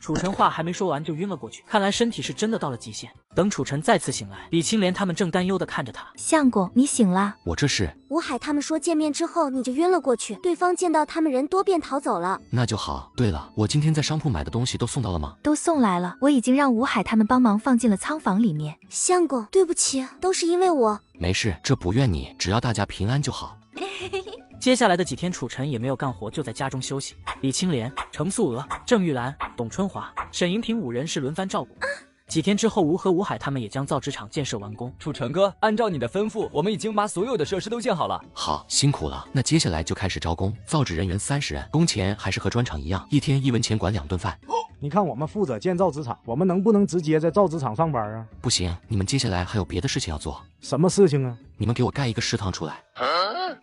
楚尘话还没说完，就晕了过去。看来身体是真的到了极限。等楚尘再次醒来，李青莲他们正担忧的看着他。相公，你醒了？我这是？吴海他们说见面之后你就晕了过去，对方见到他们人多便逃走了。那就好。对了，我今天在商铺买的东西都送到了吗？都送来了，我已经让吴海他们帮忙放进了仓房里面。相公，对不起，都是因为我。没事，这不怨你，只要大家平安就好。嘿嘿嘿。接下来的几天，楚晨也没有干活，就在家中休息。李青莲、程素娥、郑玉兰、董春华、沈银平五人是轮番照顾。几天之后，吴和吴海他们也将造纸厂建设完工。楚晨哥，按照你的吩咐，我们已经把所有的设施都建好了。好，辛苦了。那接下来就开始招工，造纸人员三十人，工钱还是和砖厂一样，一天一文钱，管两顿饭。你看，我们负责建造纸厂，我们能不能直接在造纸厂上班啊？不行，你们接下来还有别的事情要做。什么事情啊？你们给我盖一个食堂出来。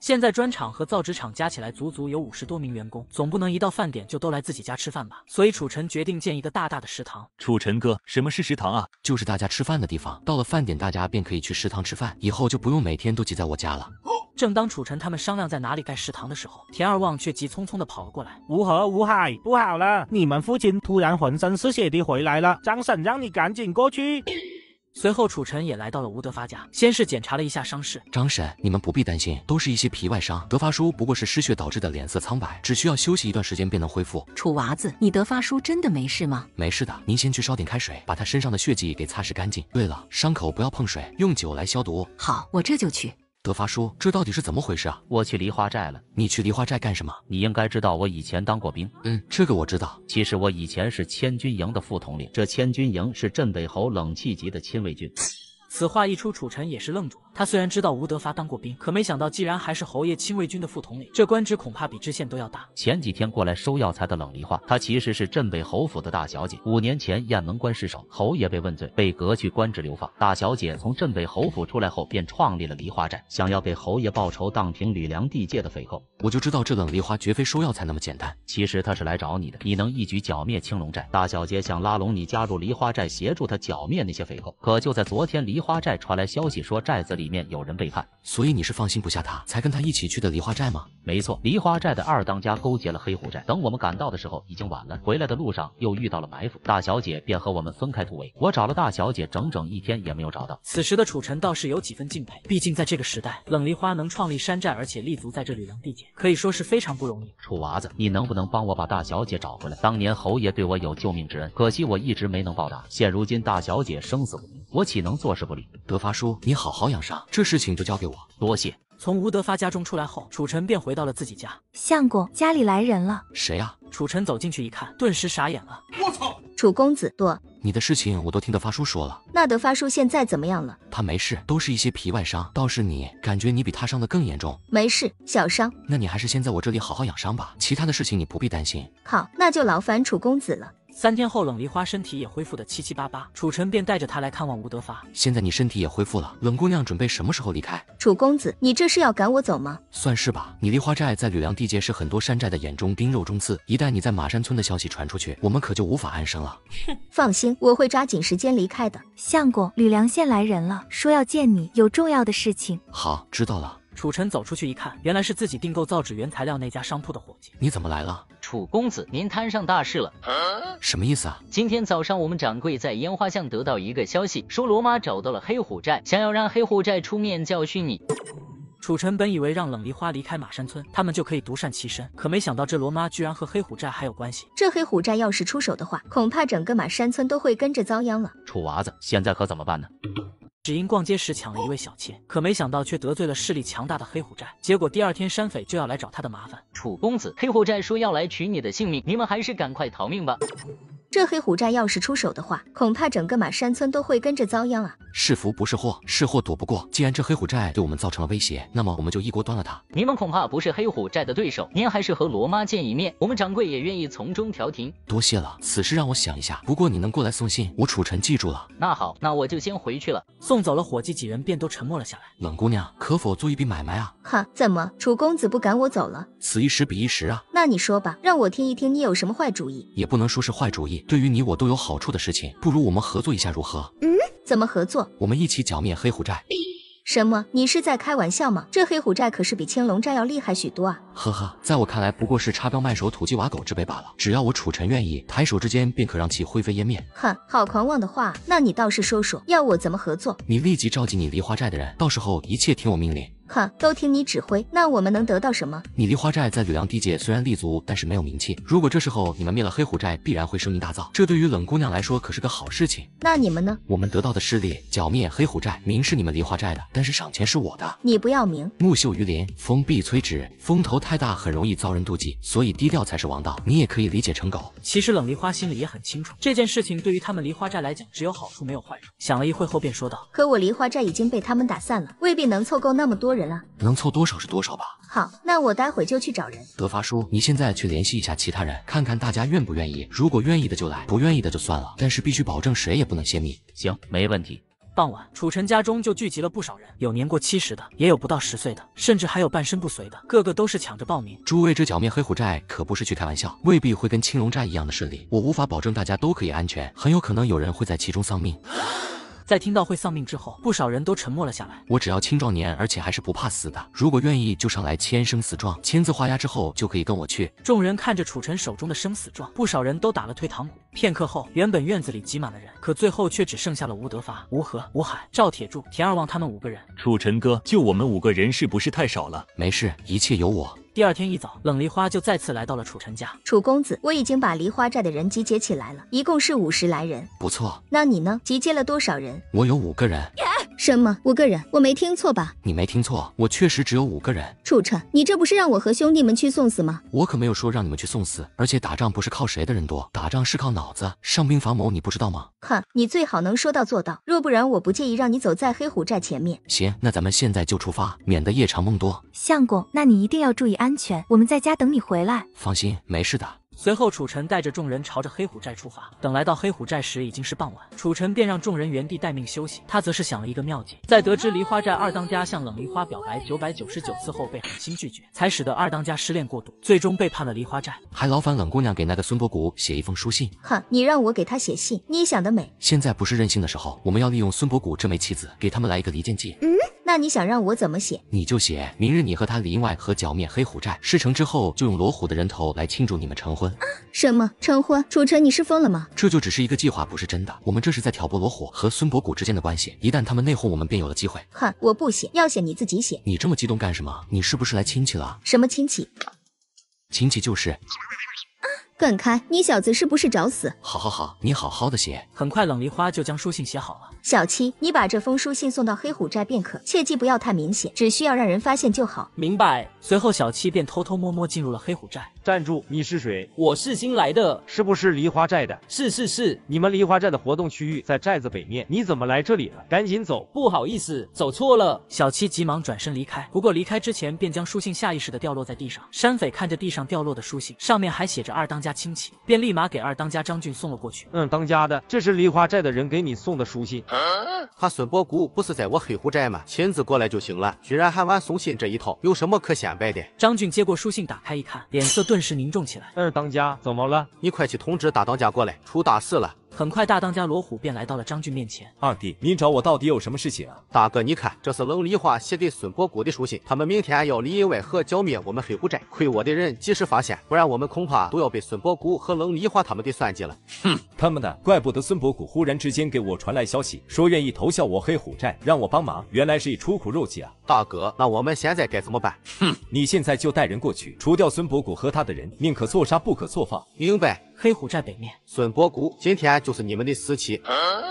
现在砖厂和造纸厂加起来足足有五十多名员工，总不能一到饭点就都来自己家吃饭吧？所以楚尘决定建一个大大的食堂。楚尘哥，什么是食堂啊？就是大家吃饭的地方。到了饭点，大家便可以去食堂吃饭，以后就不用每天都挤在我家了。正当楚尘他们商量在哪里盖食堂的时候，田二旺却急匆匆地跑了过来。吴河、吴海，不好了！你们父亲突然浑身是血地回来了，张婶让你赶紧过去。随后，楚尘也来到了吴德发家，先是检查了一下伤势。张婶，你们不必担心，都是一些皮外伤。德发叔不过是失血导致的脸色苍白，只需要休息一段时间便能恢复。楚娃子，你德发叔真的没事吗？没事的，您先去烧点开水，把他身上的血迹给擦拭干净。对了，伤口不要碰水，用酒来消毒。好，我这就去。德发叔，这到底是怎么回事啊？我去梨花寨了。你去梨花寨干什么？你应该知道，我以前当过兵。嗯，这个我知道。其实我以前是千军营的副统领，这千军营是镇北侯冷气级的亲卫军。此话一出，楚臣也是愣住。他虽然知道吴德发当过兵，可没想到，既然还是侯爷亲卫军的副统领，这官职恐怕比知县都要大。前几天过来收药材的冷梨花，她其实是镇北侯府的大小姐。五年前雁门关失守，侯爷被问罪，被革去官职流放。大小姐从镇北侯府出来后，便创立了梨花寨，想要给侯爷报仇，荡平吕梁地界的匪寇。我就知道这冷梨花绝非收药材那么简单。其实她是来找你的，你能一举剿灭青龙寨，大小姐想拉拢你加入梨花寨，协助她剿灭那些匪寇。可就在昨天，梨。梨花寨传来消息说，寨子里面有人背叛，所以你是放心不下他，才跟他一起去的梨花寨吗？没错，梨花寨的二当家勾结了黑虎寨，等我们赶到的时候已经晚了，回来的路上又遇到了埋伏，大小姐便和我们分开突围，我找了大小姐整整一天也没有找到。此时的楚尘倒是有几分敬佩，毕竟在这个时代，冷梨花能创立山寨，而且立足在这吕梁地界，可以说是非常不容易。楚娃子，你能不能帮我把大小姐找回来？当年侯爷对我有救命之恩，可惜我一直没能报答，现如今大小姐生死不明，我岂能坐视？德发叔，你好好养伤，这事情就交给我。多谢。从吴德发家中出来后，楚尘便回到了自己家。相公，家里来人了，谁啊？楚尘走进去一看，顿时傻眼了。我操！楚公子，多，你的事情我都听德发叔说了。那德发叔现在怎么样了？他没事，都是一些皮外伤。倒是你，感觉你比他伤的更严重。没事，小伤。那你还是先在我这里好好养伤吧，其他的事情你不必担心。好，那就劳烦楚公子了。三天后，冷梨花身体也恢复的七七八八，楚尘便带着她来看望吴德发。现在你身体也恢复了，冷姑娘准备什么时候离开？楚公子，你这是要赶我走吗？算是吧。你梨花寨在吕梁地界是很多山寨的眼中钉肉中刺，一旦你在马山村的消息传出去，我们可就无法安生了。哼，放心，我会抓紧时间离开的。相公，吕梁县来人了，说要见你，有重要的事情。好，知道了。楚尘走出去一看，原来是自己订购造纸原材料那家商铺的伙计。你怎么来了？楚公子，您摊上大事了。什么意思啊？今天早上我们掌柜在烟花巷得到一个消息，说罗妈找到了黑虎寨，想要让黑虎寨出面教训你。楚尘本以为让冷梨花离开马山村，他们就可以独善其身，可没想到这罗妈居然和黑虎寨还有关系。这黑虎寨要是出手的话，恐怕整个马山村都会跟着遭殃了。楚娃子，现在可怎么办呢？只因逛街时抢了一位小妾，可没想到却得罪了势力强大的黑虎寨，结果第二天山匪就要来找他的麻烦。楚公子，黑虎寨说要来取你的性命，你们还是赶快逃命吧。这黑虎寨要是出手的话，恐怕整个马山村都会跟着遭殃啊！是福不是祸，是祸躲不过。既然这黑虎寨对我们造成了威胁，那么我们就一锅端了它。你们恐怕不是黑虎寨的对手，您还是和罗妈见一面。我们掌柜也愿意从中调停。多谢了，此事让我想一下。不过你能过来送信，我楚尘记住了。那好，那我就先回去了。送走了伙计，几人便都沉默了下来。冷姑娘，可否做一笔买卖啊？哈，怎么，楚公子不赶我走了？此一时彼一时啊。那你说吧，让我听一听你有什么坏主意。也不能说是坏主意。对于你我都有好处的事情，不如我们合作一下如何？嗯，怎么合作？我们一起剿灭黑虎寨。什么？你是在开玩笑吗？这黑虎寨可是比青龙寨要厉害许多啊！呵呵，在我看来不过是插标卖首、土鸡瓦狗之辈罢了。只要我楚尘愿意，抬手之间便可让其灰飞烟灭。哼，好狂妄的话，那你倒是说说，要我怎么合作？你立即召集你梨花寨的人，到时候一切听我命令。哈，都听你指挥，那我们能得到什么？你梨花寨在吕梁地界虽然立足，但是没有名气。如果这时候你们灭了黑虎寨，必然会声名大噪。这对于冷姑娘来说可是个好事情。那你们呢？我们得到的势力剿灭黑虎寨，名是你们梨花寨的，但是赏钱是我的。你不要名，木秀于林，风必摧之。风头太大，很容易遭人妒忌，所以低调才是王道。你也可以理解成狗。其实冷梨花心里也很清楚，这件事情对于他们梨花寨来讲，只有好处没有坏处。想了一会后便说道：“可我梨花寨已经被他们打散了，未必能凑够那么多。”人了，能凑多少是多少吧。好，那我待会就去找人。德发叔，你现在去联系一下其他人，看看大家愿不愿意。如果愿意的就来，不愿意的就算了。但是必须保证谁也不能泄密。行，没问题。傍晚，楚尘家中就聚集了不少人，有年过七十的，也有不到十岁的，甚至还有半身不遂的，个个都是抢着报名。诸位，这剿灭黑虎寨可不是去开玩笑，未必会跟青龙寨一样的顺利。我无法保证大家都可以安全，很有可能有人会在其中丧命。在听到会丧命之后，不少人都沉默了下来。我只要青壮年，而且还是不怕死的。如果愿意，就上来签生死状，签字画押之后就可以跟我去。众人看着楚尘手中的生死状，不少人都打了退堂鼓。片刻后，原本院子里挤满了人，可最后却只剩下了吴德发、吴和、吴海、赵铁柱、田二旺他们五个人。楚尘哥，就我们五个人是不是太少了？没事，一切有我。第二天一早，冷梨花就再次来到了楚尘家。楚公子，我已经把梨花寨的人集结起来了，一共是五十来人。不错，那你呢？集结了多少人？我有五个人。什么？五个人？我没听错吧？你没听错，我确实只有五个人。楚尘，你这不是让我和兄弟们去送死吗？我可没有说让你们去送死，而且打仗不是靠谁的人多，打仗是靠脑子。上兵伐谋，你不知道吗？哼，你最好能说到做到，若不然，我不介意让你走在黑虎寨前面。行，那咱们现在就出发，免得夜长梦多。相公，那你一定要注意安。安全，我们在家等你回来。放心，没事的。随后，楚尘带着众人朝着黑虎寨出发。等来到黑虎寨时，已经是傍晚。楚尘便让众人原地待命休息，他则是想了一个妙计。在得知梨花寨二当家向冷梨花表白九百九十九次后被狠心拒绝，才使得二当家失恋过度，最终背叛了梨花寨，还劳烦冷姑娘给那个孙伯谷写一封书信。哼，你让我给他写信，你想得美。现在不是任性的时候，我们要利用孙伯谷这枚棋子，给他们来一个离间计。那你想让我怎么写？你就写明日你和他林外和剿灭黑虎寨，事成之后就用罗虎的人头来庆祝你们成婚。什么成婚？楚尘，你是疯了吗？这就只是一个计划，不是真的。我们这是在挑拨罗虎和孙伯谷之间的关系，一旦他们内讧，我们便有了机会。哼，我不写，要写你自己写。你这么激动干什么？你是不是来亲戚了？什么亲戚？亲戚就是。滚开！你小子是不是找死？好好好，你好好的写。很快，冷梨花就将书信写好了。小七，你把这封书信送到黑虎寨便可，切记不要太明显，只需要让人发现就好。明白。随后，小七便偷偷摸摸进入了黑虎寨。站住！你是谁？我是新来的，是不是梨花寨的？是是是，你们梨花寨的活动区域在寨子北面，你怎么来这里了？赶紧走！不好意思，走错了。小七急忙转身离开，不过离开之前便将书信下意识的掉落在地上。山匪看着地上掉落的书信，上面还写着二当家亲戚，便立马给二当家张俊送了过去。嗯，当家的，这是梨花寨的人给你送的书信。他孙伯谷不是在我黑虎寨吗？亲自过来就行了，居然还玩送信这一套，有什么可显摆的？张俊接过书信，打开一看，脸色顿。顿时凝重起来。二当家，怎么了？你快去通知大当家过来，出大事了。很快，大当家罗虎便来到了张俊面前。二弟，你找我到底有什么事情啊？大哥，你看，这是冷梨花写的孙伯谷的书信。他们明天要里应外合剿灭我们黑虎寨，亏我的人及时发现，不然我们恐怕都要被孙伯谷和冷梨花他们给算计了。哼，他们的，怪不得孙伯谷忽然之间给我传来消息，说愿意投效我黑虎寨，让我帮忙，原来是一出苦肉计啊。大哥，那我们现在该怎么办？哼，你现在就带人过去，除掉孙伯谷和他的人，宁可错杀不可错放。明白。黑虎寨北面，孙博古，今天就是你们的死期！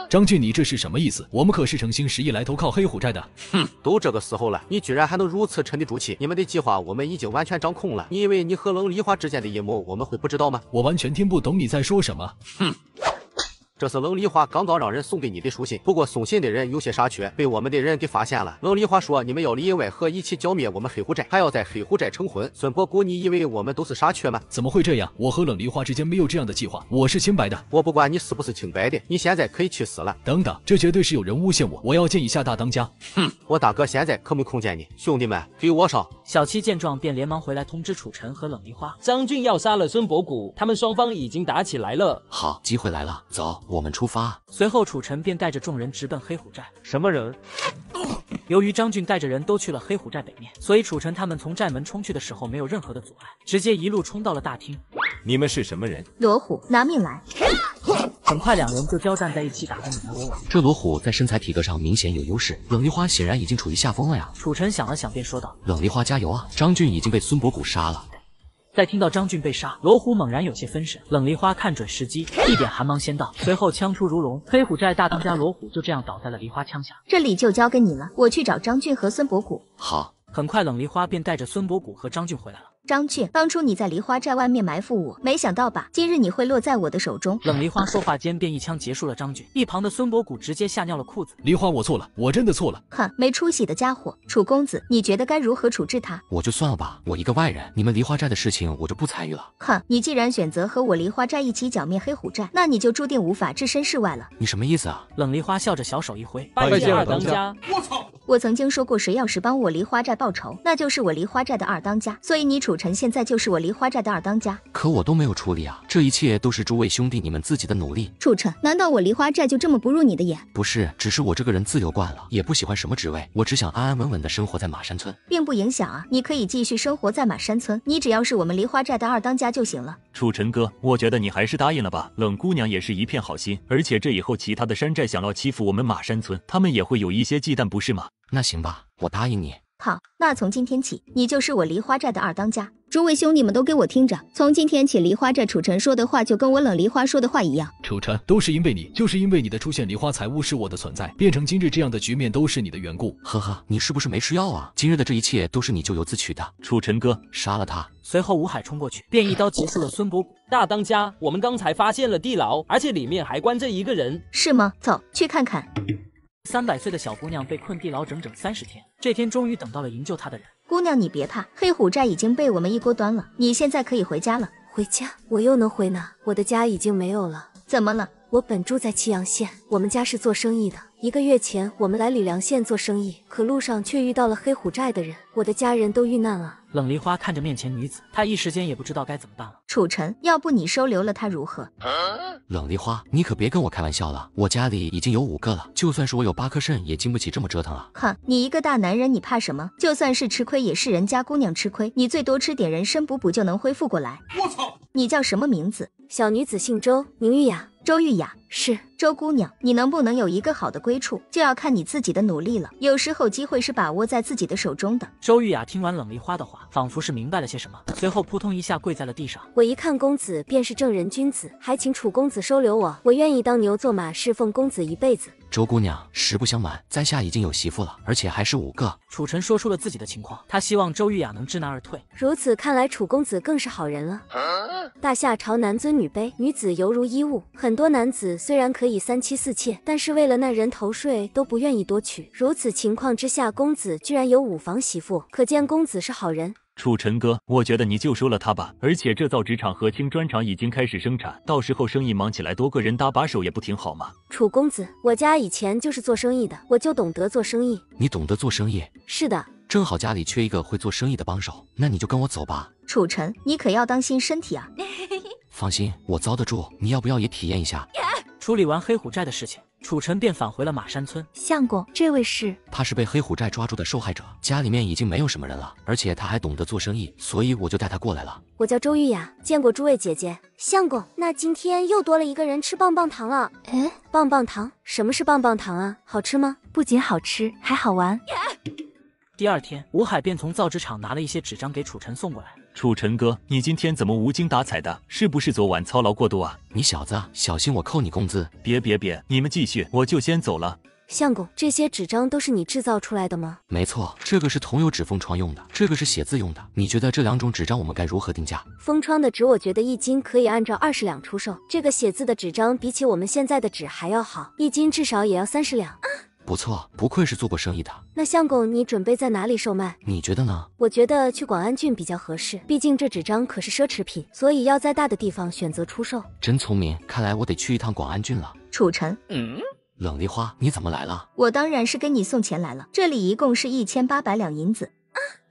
张俊，你这是什么意思？我们可是诚心实意来投靠黑虎寨的。哼，都这个时候了，你居然还能如此沉得住气？你们的计划我们已经完全掌控了。你以为你和冷梨花之间的一幕我们会不知道吗？我完全听不懂你在说什么。哼。这是冷梨花刚刚让人送给你的书信，不过送信的人有些傻缺，被我们的人给发现了。冷梨花说你们要里应外合一起剿灭我们黑虎寨，还要在黑虎寨成婚。孙伯谷，你以为我们都是傻缺吗？怎么会这样？我和冷梨花之间没有这样的计划，我是清白的。我不管你是不是清白的，你现在可以去死了。等等，这绝对是有人诬陷我，我要见一下大当家。哼，我大哥现在可没空见你。兄弟们，给我上！小七见状便连忙回来通知楚尘和冷梨花，张俊要杀了孙伯谷，他们双方已经打起来了。好，机会来了，走。我们出发。随后，楚尘便带着众人直奔黑虎寨。什么人？由于张俊带着人都去了黑虎寨北面，所以楚尘他们从寨门冲去的时候没有任何的阻碍，直接一路冲到了大厅。你们是什么人？罗虎，拿命来！很快，两人就交战在一起，打得你来我往。这罗虎在身材体格上明显有优势，冷梨花显然已经处于下风了呀。楚尘想了想，便说道：“冷梨花，加油啊！张俊已经被孙博古杀了。”在听到张俊被杀，罗虎猛然有些分神。冷梨花看准时机，一点寒芒先到，随后枪出如龙。黑虎寨大当家罗虎就这样倒在了梨花枪下。这里就交给你了，我去找张俊和孙博古。好，很快冷梨花便带着孙博古和张俊回来了。张俊，当初你在梨花寨外面埋伏我，没想到吧？今日你会落在我的手中。冷梨花说话间，便一枪结束了张俊。一旁的孙伯古直接吓尿了裤子。梨花，我错了，我真的错了。哼，没出息的家伙。楚公子，你觉得该如何处置他？我就算了吧，我一个外人，你们梨花寨的事情我就不参与了。哼，你既然选择和我梨花寨一起剿灭黑虎寨，那你就注定无法置身事外了。你什么意思啊？冷梨花笑着，小手一挥。拜见二当家。我操！我曾经说过，谁要是帮我梨花寨报仇，那就是我梨花寨的二当家。所以你楚尘现在就是我梨花寨的二当家。可我都没有出力啊，这一切都是诸位兄弟你们自己的努力。楚尘，难道我梨花寨就这么不入你的眼？不是，只是我这个人自由惯了，也不喜欢什么职位，我只想安安稳稳的生活在马山村，并不影响啊。你可以继续生活在马山村，你只要是我们梨花寨的二当家就行了。楚尘哥，我觉得你还是答应了吧。冷姑娘也是一片好心，而且这以后其他的山寨想要欺负我们马山村，他们也会有一些忌惮，不是吗？那行吧，我答应你。好，那从今天起，你就是我梨花寨的二当家。诸位兄弟们，都给我听着，从今天起，梨花寨楚尘说的话就跟我冷梨花说的话一样。楚尘，都是因为你，就是因为你的出现，梨花才无视我的存在，变成今日这样的局面，都是你的缘故。呵呵，你是不是没吃药啊？今日的这一切都是你咎由自取的，楚尘哥，杀了他。随后吴海冲过去，便一刀结束了孙伯大当家，我们刚才发现了地牢，而且里面还关着一个人，是吗？走去看看。三百岁的小姑娘被困地牢整整三十天，这天终于等到了营救她的人。姑娘，你别怕，黑虎寨已经被我们一锅端了。你现在可以回家了。回家？我又能回哪？我的家已经没有了。怎么了？我本住在祁阳县，我们家是做生意的。一个月前，我们来吕梁县做生意，可路上却遇到了黑虎寨的人，我的家人都遇难了。冷梨花看着面前女子，她一时间也不知道该怎么办了。楚尘，要不你收留了她如何？冷梨花，你可别跟我开玩笑了，我家里已经有五个了，就算是我有八颗肾也经不起这么折腾啊！哼，你一个大男人，你怕什么？就算是吃亏，也是人家姑娘吃亏，你最多吃点人参补补就能恢复过来。我操！你叫什么名字？小女子姓周，名玉雅，周玉雅是周姑娘，你能不能有一个好的归处，就要看你自己的努力了。有时候机会是把握在自己的手中的。周玉雅听完冷梨花的话，仿佛是明白了些什么，随后扑通一下跪在了地上。我一看公子便是正人君子，还请楚公子收留我，我愿意当牛做马，侍奉公子一辈子。周姑娘，实不相瞒，在下已经有媳妇了，而且还是五个。楚臣说出了自己的情况，他希望周玉雅能知难而退。如此看来，楚公子更是好人了。大夏朝男尊女卑，女子犹如衣物，很多男子虽然可以三妻四妾，但是为了那人头税都不愿意多娶。如此情况之下，公子居然有五房媳妇，可见公子是好人。楚尘哥，我觉得你就收了他吧。而且这造纸厂和青砖厂已经开始生产，到时候生意忙起来，多个人搭把手也不挺好吗？楚公子，我家以前就是做生意的，我就懂得做生意。你懂得做生意？是的。正好家里缺一个会做生意的帮手，那你就跟我走吧。楚尘，你可要当心身体啊。放心，我遭得住。你要不要也体验一下？处理完黑虎寨的事情。楚晨便返回了马山村。相公，这位是，他是被黑虎寨抓住的受害者，家里面已经没有什么人了，而且他还懂得做生意，所以我就带他过来了。我叫周玉雅，见过诸位姐姐。相公，那今天又多了一个人吃棒棒糖了。哎，棒棒糖？什么是棒棒糖啊？好吃吗？不仅好吃，还好玩。第二天，吴海便从造纸厂拿了一些纸张给楚晨送过来。楚尘哥，你今天怎么无精打采的？是不是昨晚操劳过度啊？你小子，小心我扣你工资！别别别，你们继续，我就先走了。相公，这些纸张都是你制造出来的吗？没错，这个是铜油纸封窗用的，这个是写字用的。你觉得这两种纸张我们该如何定价？封窗的纸，我觉得一斤可以按照二十两出售。这个写字的纸张，比起我们现在的纸还要好，一斤至少也要三十两。不错，不愧是做过生意的。那相公，你准备在哪里售卖？你觉得呢？我觉得去广安郡比较合适，毕竟这纸张可是奢侈品，所以要在大的地方选择出售。真聪明，看来我得去一趟广安郡了。楚尘，嗯，冷梨花，你怎么来了？我当然是给你送钱来了，这里一共是一千八百两银子。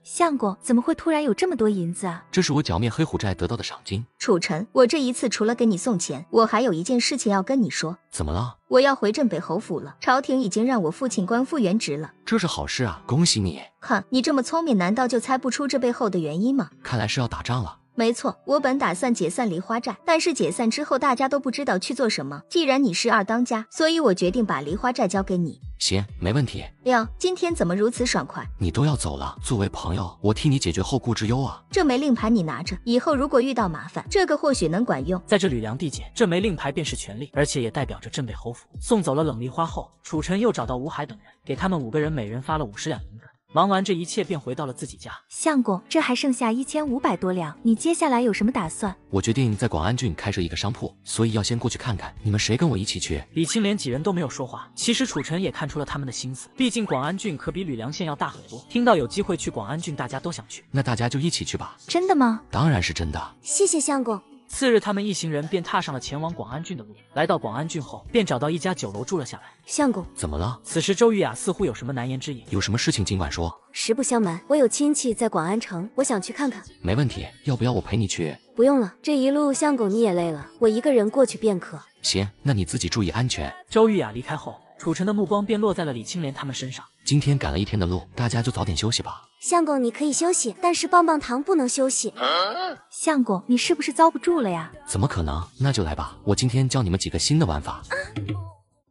相公，怎么会突然有这么多银子啊？这是我剿灭黑虎寨得到的赏金。楚尘，我这一次除了给你送钱，我还有一件事情要跟你说。怎么了？我要回镇北侯府了。朝廷已经让我父亲官复原职了。这是好事啊，恭喜你！哼，你这么聪明，难道就猜不出这背后的原因吗？看来是要打仗了。没错，我本打算解散梨花寨，但是解散之后大家都不知道去做什么。既然你是二当家，所以我决定把梨花寨交给你。行，没问题。六，今天怎么如此爽快？你都要走了，作为朋友，我替你解决后顾之忧啊。这枚令牌你拿着，以后如果遇到麻烦，这个或许能管用。在这吕梁地界，这枚令牌便是权力，而且也代表着镇北侯府。送走了冷梨花后，楚尘又找到吴海等人，给他们五个人每人发了五十两银子。忙完这一切，便回到了自己家。相公，这还剩下一千五百多两，你接下来有什么打算？我决定在广安郡开设一个商铺，所以要先过去看看。你们谁跟我一起去？李青莲几人都没有说话。其实楚臣也看出了他们的心思，毕竟广安郡可比吕梁县要大很多。听到有机会去广安郡，大家都想去。那大家就一起去吧。真的吗？当然是真的。谢谢相公。次日，他们一行人便踏上了前往广安郡的路。来到广安郡后，便找到一家酒楼住了下来。相公，怎么了？此时周玉雅似乎有什么难言之隐，有什么事情尽管说。实不相瞒，我有亲戚在广安城，我想去看看。没问题，要不要我陪你去？不用了，这一路相公你也累了，我一个人过去便可。行，那你自己注意安全。周玉雅离开后，楚尘的目光便落在了李青莲他们身上。今天赶了一天的路，大家就早点休息吧。相公，你可以休息，但是棒棒糖不能休息。相公，你是不是遭不住了呀？怎么可能？那就来吧，我今天教你们几个新的玩法。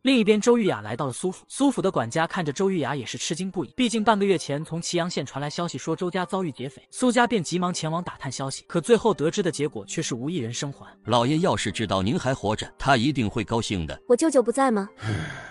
另一边，周玉雅来到了苏府。苏府的管家看着周玉雅也是吃惊不已。毕竟半个月前从祁阳县传来消息说周家遭遇劫匪，苏家便急忙前往打探消息，可最后得知的结果却是无一人生还。老爷要是知道您还活着，他一定会高兴的。我舅舅不在吗？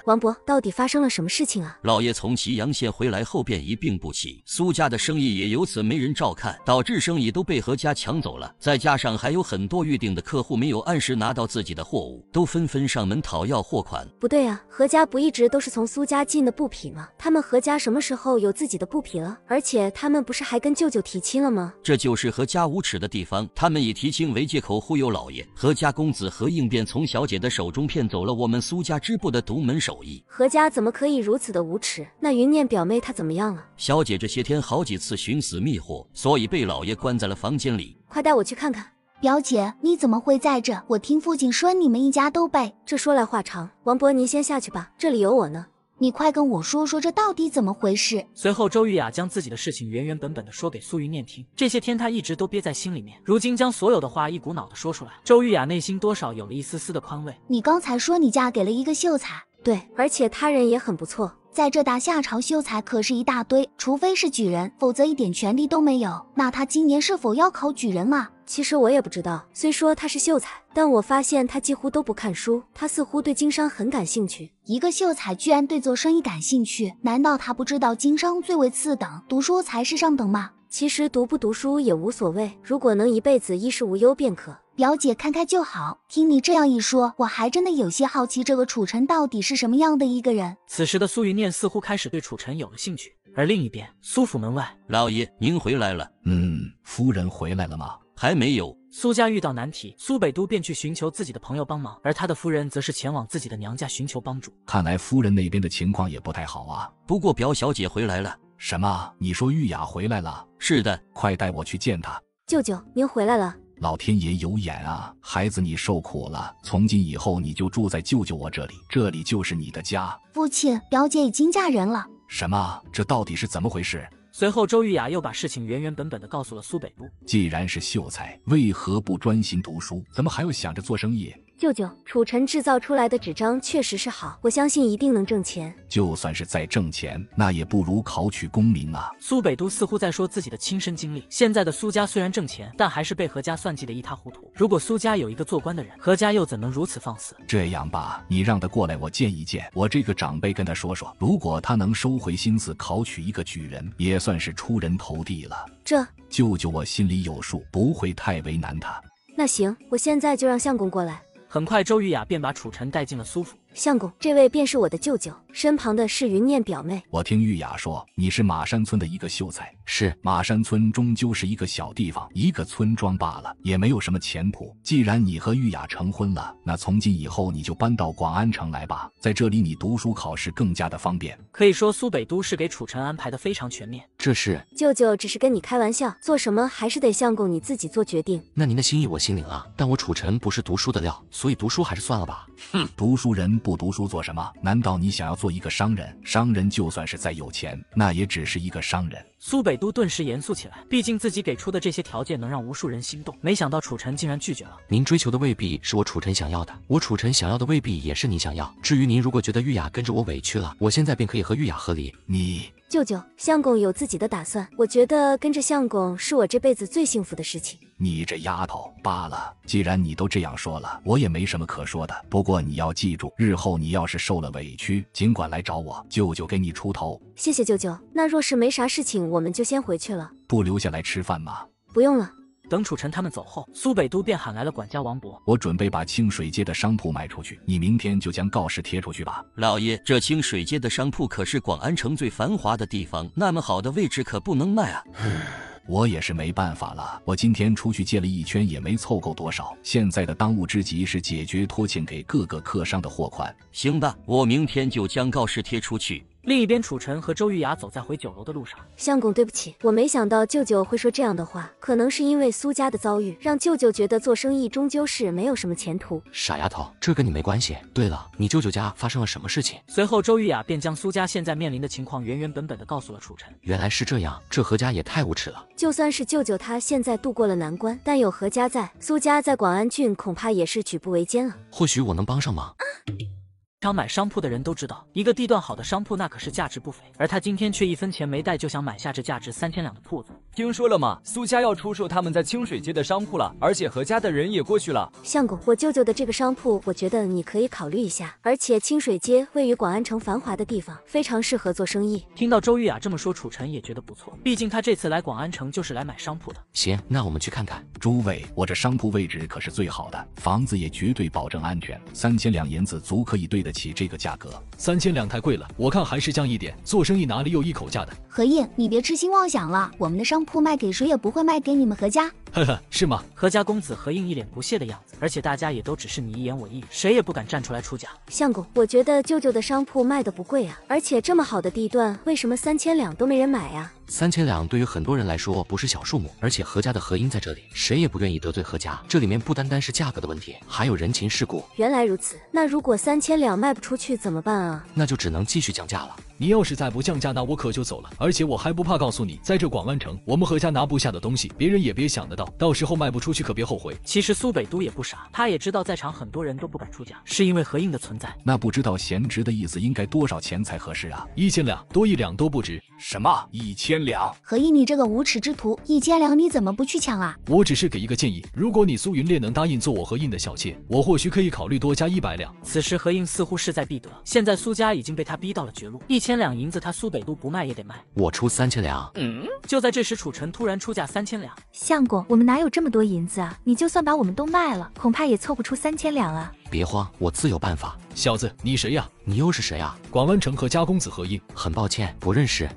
王伯，到底发生了什么事情啊？老爷从祁阳县回来后便一病不起，苏家的生意也由此没人照看，导致生意都被何家抢走了。再加上还有很多预定的客户没有按时拿到自己的货物，都纷纷上门讨要货款。不对。何家不一直都是从苏家进的布匹吗？他们何家什么时候有自己的布匹了？而且他们不是还跟舅舅提亲了吗？这就是何家无耻的地方，他们以提亲为借口忽悠老爷，何家公子何应便从小姐的手中骗走了我们苏家织布的独门手艺。何家怎么可以如此的无耻？那云念表妹她怎么样了？小姐这些天好几次寻死觅活，所以被老爷关在了房间里。快带我去看看。表姐，你怎么会在这？我听父亲说你们一家都被……这说来话长。王伯，您先下去吧，这里有我呢。你快跟我说说这到底怎么回事？随后，周玉雅将自己的事情原原本本的说给苏云念听。这些天她一直都憋在心里面，如今将所有的话一股脑的说出来，周玉雅内心多少有了一丝丝的宽慰。你刚才说你嫁给了一个秀才，对，而且他人也很不错。在这大夏朝，秀才可是一大堆，除非是举人，否则一点权利都没有。那他今年是否要考举人啊？其实我也不知道。虽说他是秀才，但我发现他几乎都不看书，他似乎对经商很感兴趣。一个秀才居然对做生意感兴趣，难道他不知道经商最为次等，读书才是上等吗？其实读不读书也无所谓，如果能一辈子衣食无忧便可。表姐看开就好。听你这样一说，我还真的有些好奇这个楚尘到底是什么样的一个人。此时的苏云念似乎开始对楚尘有了兴趣。而另一边，苏府门外，老爷您回来了。嗯，夫人回来了吗？还没有。苏家遇到难题，苏北都便去寻求自己的朋友帮忙，而他的夫人则是前往自己的娘家寻求帮助。看来夫人那边的情况也不太好啊。不过表小姐回来了。什么？你说玉雅回来了？是的，快带我去见她。舅舅，您回来了，老天爷有眼啊！孩子，你受苦了。从今以后，你就住在舅舅我这里，这里就是你的家。父亲，表姐已经嫁人了。什么？这到底是怎么回事？随后，周玉雅又把事情原原本本的告诉了苏北部。既然是秀才，为何不专心读书？怎么还要想着做生意？舅舅，楚尘制造出来的纸张确实是好，我相信一定能挣钱。就算是再挣钱，那也不如考取功名啊。苏北都似乎在说自己的亲身经历。现在的苏家虽然挣钱，但还是被何家算计的一塌糊涂。如果苏家有一个做官的人，何家又怎能如此放肆？这样吧，你让他过来，我见一见，我这个长辈跟他说说。如果他能收回心思，考取一个举人，也算是出人头地了。这，舅舅，我心里有数，不会太为难他。那行，我现在就让相公过来。很快，周玉雅便把楚尘带进了苏府。相公，这位便是我的舅舅，身旁的是云念表妹。我听玉雅说，你是马山村的一个秀才。是马山村终究是一个小地方，一个村庄罢了，也没有什么前途。既然你和玉雅成婚了，那从今以后你就搬到广安城来吧，在这里你读书考试更加的方便。可以说苏北都是给楚尘安排的非常全面。这是舅舅只是跟你开玩笑，做什么还是得相公你自己做决定。那您的心意我心领了，但我楚尘不是读书的料，所以读书还是算了吧。哼，读书人。不读书做什么？难道你想要做一个商人？商人就算是再有钱，那也只是一个商人。苏北都顿时严肃起来，毕竟自己给出的这些条件能让无数人心动，没想到楚尘竟然拒绝了。您追求的未必是我楚尘想要的，我楚尘想要的未必也是你想要。至于您，如果觉得玉雅跟着我委屈了，我现在便可以和玉雅和离。你。舅舅，相公有自己的打算，我觉得跟着相公是我这辈子最幸福的事情。你这丫头罢了，既然你都这样说了，我也没什么可说的。不过你要记住，日后你要是受了委屈，尽管来找我，舅舅给你出头。谢谢舅舅。那若是没啥事情，我们就先回去了。不留下来吃饭吗？不用了。等楚臣他们走后，苏北都便喊来了管家王博。我准备把清水街的商铺卖出去，你明天就将告示贴出去吧。老爷，这清水街的商铺可是广安城最繁华的地方，那么好的位置可不能卖啊。我也是没办法了，我今天出去借了一圈也没凑够多少。现在的当务之急是解决拖欠给各个客商的货款。行吧，我明天就将告示贴出去。另一边，楚尘和周玉雅走在回酒楼的路上。相公，对不起，我没想到舅舅会说这样的话。可能是因为苏家的遭遇，让舅舅觉得做生意终究是没有什么前途。傻丫头，这跟你没关系。对了，你舅舅家发生了什么事情？随后，周玉雅便将苏家现在面临的情况原原本本的告诉了楚尘。原来是这样，这何家也太无耻了。就算是舅舅他现在度过了难关，但有何家在，苏家在广安郡恐怕也是举步维艰了。或许我能帮上忙。想买商铺的人都知道，一个地段好的商铺那可是价值不菲。而他今天却一分钱没带，就想买下这价值三千两的铺子。听说了吗？苏家要出售他们在清水街的商铺了，而且何家的人也过去了。相公，我舅舅的这个商铺，我觉得你可以考虑一下。而且清水街位于广安城繁华的地方，非常适合做生意。听到周玉雅这么说，楚尘也觉得不错。毕竟他这次来广安城就是来买商铺的。行，那我们去看看。诸位，我这商铺位置可是最好的，房子也绝对保证安全，三千两银子足可以对的。起这个价格三千两太贵了，我看还是降一点。做生意哪里有一口价的？何印，你别痴心妄想了，我们的商铺卖给谁也不会卖给你们何家。呵呵，是吗？何家公子何应一脸不屑的样子，而且大家也都只是你一言我一语，谁也不敢站出来出价。相公，我觉得舅舅的商铺卖的不贵啊，而且这么好的地段，为什么三千两都没人买啊？三千两对于很多人来说不是小数目，而且何家的何英在这里，谁也不愿意得罪何家。这里面不单单是价格的问题，还有人情世故。原来如此，那如果三千两卖不出去怎么办啊？那就只能继续降价了。你要是再不降价，那我可就走了。而且我还不怕告诉你，在这广安城，我们何家拿不下的东西，别人也别想得到。到时候卖不出去，可别后悔。其实苏北都也不傻，他也知道在场很多人都不敢出价，是因为何应的存在。那不知道贤侄的意思，应该多少钱才合适啊？一千两，多一两都不值。什么？一千两？何应，你这个无耻之徒，一千两你怎么不去抢啊？我只是给一个建议，如果你苏云烈能答应做我何应的小妾，我或许可以考虑多加一百两。此时何应似乎势在必得，现在苏家已经被他逼到了绝路。一。千两银子，他苏北都不卖也得卖。我出三千两。就在这时，楚尘突然出价三千两。相公，我们哪有这么多银子啊？你就算把我们都卖了，恐怕也凑不出三千两啊！别慌，我自有办法。小子，你谁呀？你又是谁啊？广安城和家公子合影。很抱歉，不认识。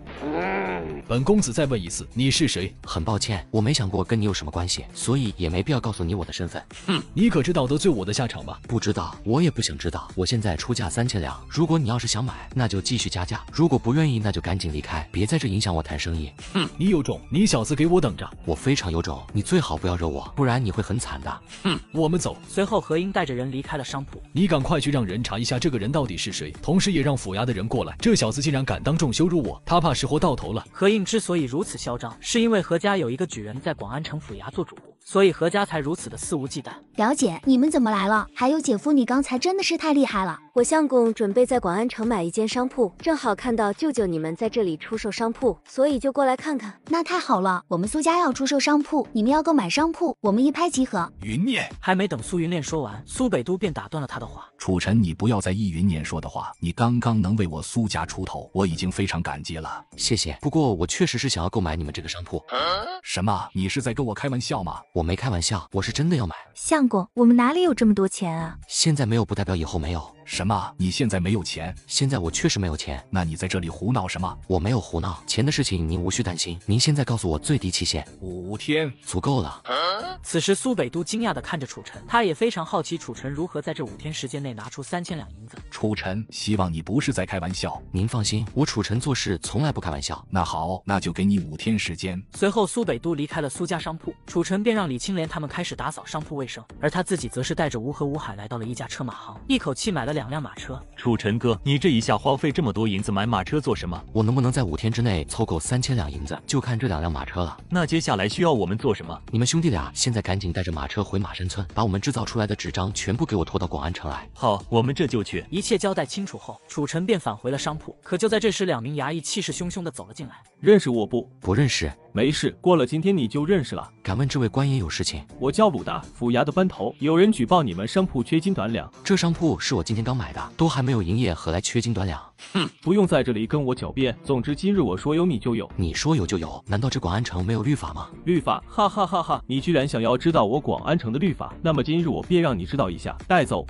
本公子再问一次，你是谁？很抱歉，我没想过跟你有什么关系，所以也没必要告诉你我的身份。哼，你可知道得罪我的下场吗？不知道，我也不想知道。我现在出价三千两，如果你要是想买，那就继续加价；如果不愿意，那就赶紧离开，别在这影响我谈生意。哼，你有种！你小子给我等着！我非常有种，你最好不要惹我，不然你会很惨的。哼，我们走。随后何英带着人离开了商铺。你赶快去让人查一下这个人到底是谁，同时也让府衙的人过来。这小子竟然敢当众羞辱我，他怕是活到头了。何应之所以如此嚣张，是因为何家有一个举人在广安城府衙做主簿。所以何家才如此的肆无忌惮。表姐，你们怎么来了？还有姐夫，你刚才真的是太厉害了。我相公准备在广安城买一间商铺，正好看到舅舅你们在这里出售商铺，所以就过来看看。那太好了，我们苏家要出售商铺，你们要购买商铺，我们一拍即合。云念，还没等苏云念说完，苏北都便打断了他的话。楚尘，你不要在意云念说的话。你刚刚能为我苏家出头，我已经非常感激了，谢谢。不过我确实是想要购买你们这个商铺。什么？你是在跟我开玩笑吗？我没开玩笑，我是真的要买。相公，我们哪里有这么多钱啊？现在没有不代表以后没有。什么？你现在没有钱？现在我确实没有钱。那你在这里胡闹什么？我没有胡闹，钱的事情您无需担心。您现在告诉我最低期限，五天足够了。此时苏北都惊讶地看着楚尘，他也非常好奇楚尘如何在这五天时间内拿出三千两银子。楚尘，希望你不是在开玩笑。您放心，我楚尘做事从来不开玩笑。那好，那就给你五天时间。随后苏北都离开了苏家商铺，楚尘便让。李青莲他们开始打扫商铺卫生，而他自己则是带着吴和吴海来到了一家车马行，一口气买了两辆马车。楚尘哥，你这一下花费这么多银子买马车做什么？我能不能在五天之内凑够三千两银子？就看这两辆马车了。那接下来需要我们做什么？你们兄弟俩现在赶紧带着马车回马山村，把我们制造出来的纸张全部给我拖到广安城来。好，我们这就去。一切交代清楚后，楚尘便返回了商铺。可就在这时，两名衙役气势汹汹的走了进来。认识我不？不认识。没事，过了今天你就认识了。敢问这位官爷有事情？我叫鲁达，府衙的班头。有人举报你们商铺缺斤短两。这商铺是我今天刚买的，都还没有营业，何来缺斤短两？哼，不用在这里跟我狡辩。总之今日我说有你就有，你说有就有。难道这广安城没有律法吗？律法，哈哈哈哈！你居然想要知道我广安城的律法？那么今日我便让你知道一下。带走。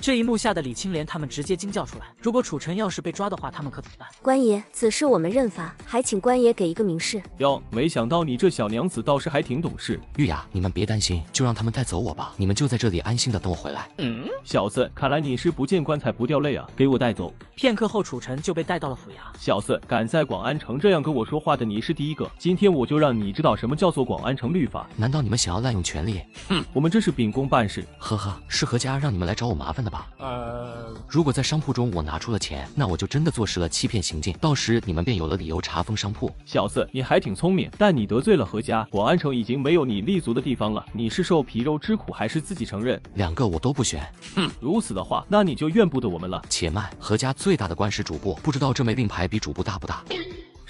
这一幕吓得李青莲他们直接惊叫出来。如果楚尘要是被抓的话，他们可怎么办？官爷，此事我们认罚，还请官爷给一个明示。哟，没想到你这小娘子倒是还挺懂事。玉雅，你们别担心，就让他们带走我吧。你们就在这里安心的等我回来。嗯，小子，看来你是不见棺材不掉泪啊。给我带走。片刻后，楚尘就被带到了府衙。小子，敢在广安城这样跟我说话的你是第一个。今天我就让你知道什么叫做广安城律法。难道你们想要滥用权力？哼，我们这是秉公办事。呵呵，是何家让你们来找我麻烦的？呃，如果在商铺中我拿出了钱，那我就真的坐实了欺骗行径，到时你们便有了理由查封商铺。小子，你还挺聪明，但你得罪了何家，广安城已经没有你立足的地方了。你是受皮肉之苦，还是自己承认？两个我都不选。哼，如此的话，那你就怨不得我们了。且慢，何家最大的官是主簿，不知道这枚令牌比主簿大不大？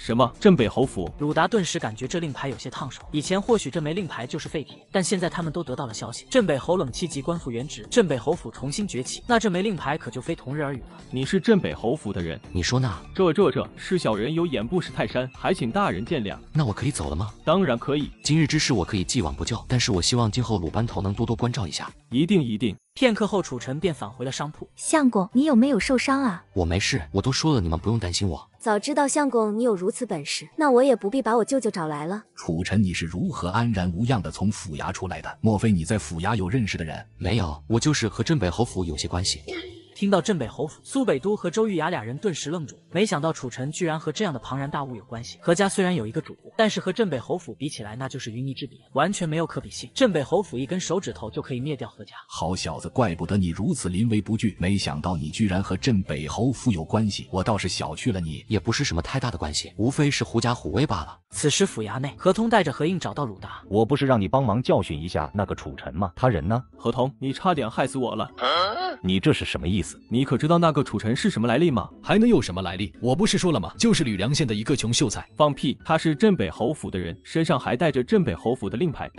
什么？镇北侯府。鲁达顿时感觉这令牌有些烫手。以前或许这枚令牌就是废铁，但现在他们都得到了消息，镇北侯冷气急，官复原职，镇北侯府重新崛起，那这枚令牌可就非同日而语了。你是镇北侯府的人，你说呢？这、这、这是小人有眼不识泰山，还请大人见谅。那我可以走了吗？当然可以。今日之事我可以既往不咎，但是我希望今后鲁班头能多多关照一下。一定一定。片刻后，楚尘便返回了商铺。相公，你有没有受伤啊？我没事，我都说了，你们不用担心我。早知道相公你有如此本事，那我也不必把我舅舅找来了。楚尘，你是如何安然无恙地从府衙出来的？莫非你在府衙有认识的人？没有，我就是和镇北侯府有些关系。听到镇北侯府，苏北都和周玉雅俩人顿时愣住。没想到楚尘居然和这样的庞然大物有关系。何家虽然有一个主但是和镇北侯府比起来，那就是云泥之别，完全没有可比性。镇北侯府一根手指头就可以灭掉何家。好小子，怪不得你如此临危不惧，没想到你居然和镇北侯府有关系，我倒是小觑了你，也不是什么太大的关系，无非是狐假虎威罢了。此时府衙内，何通带着何应找到鲁达。我不是让你帮忙教训一下那个楚尘吗？他人呢？何通，你差点害死我了。你这是什么意思？你可知道那个楚臣是什么来历吗？还能有什么来历？我不是说了吗？就是吕梁县的一个穷秀才。放屁！他是镇北侯府的人，身上还带着镇北侯府的令牌。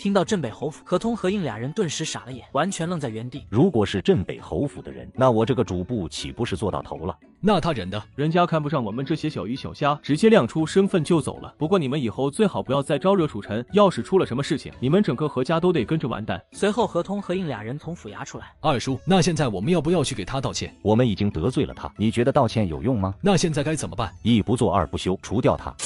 听到镇北侯府何通何应俩人顿时傻了眼，完全愣在原地。如果是镇北侯府的人，那我这个主簿岂不是做到头了？那他忍的，人家看不上我们这些小鱼小虾，直接亮出身份就走了。不过你们以后最好不要再招惹楚臣，要是出了什么事情，你们整个何家都得跟着完蛋。随后何通何应俩人从府衙出来。二叔，那现在我们要不要去给他道歉？我们已经得罪了他，你觉得道歉有用吗？那现在该怎么办？一不做二不休，除掉他。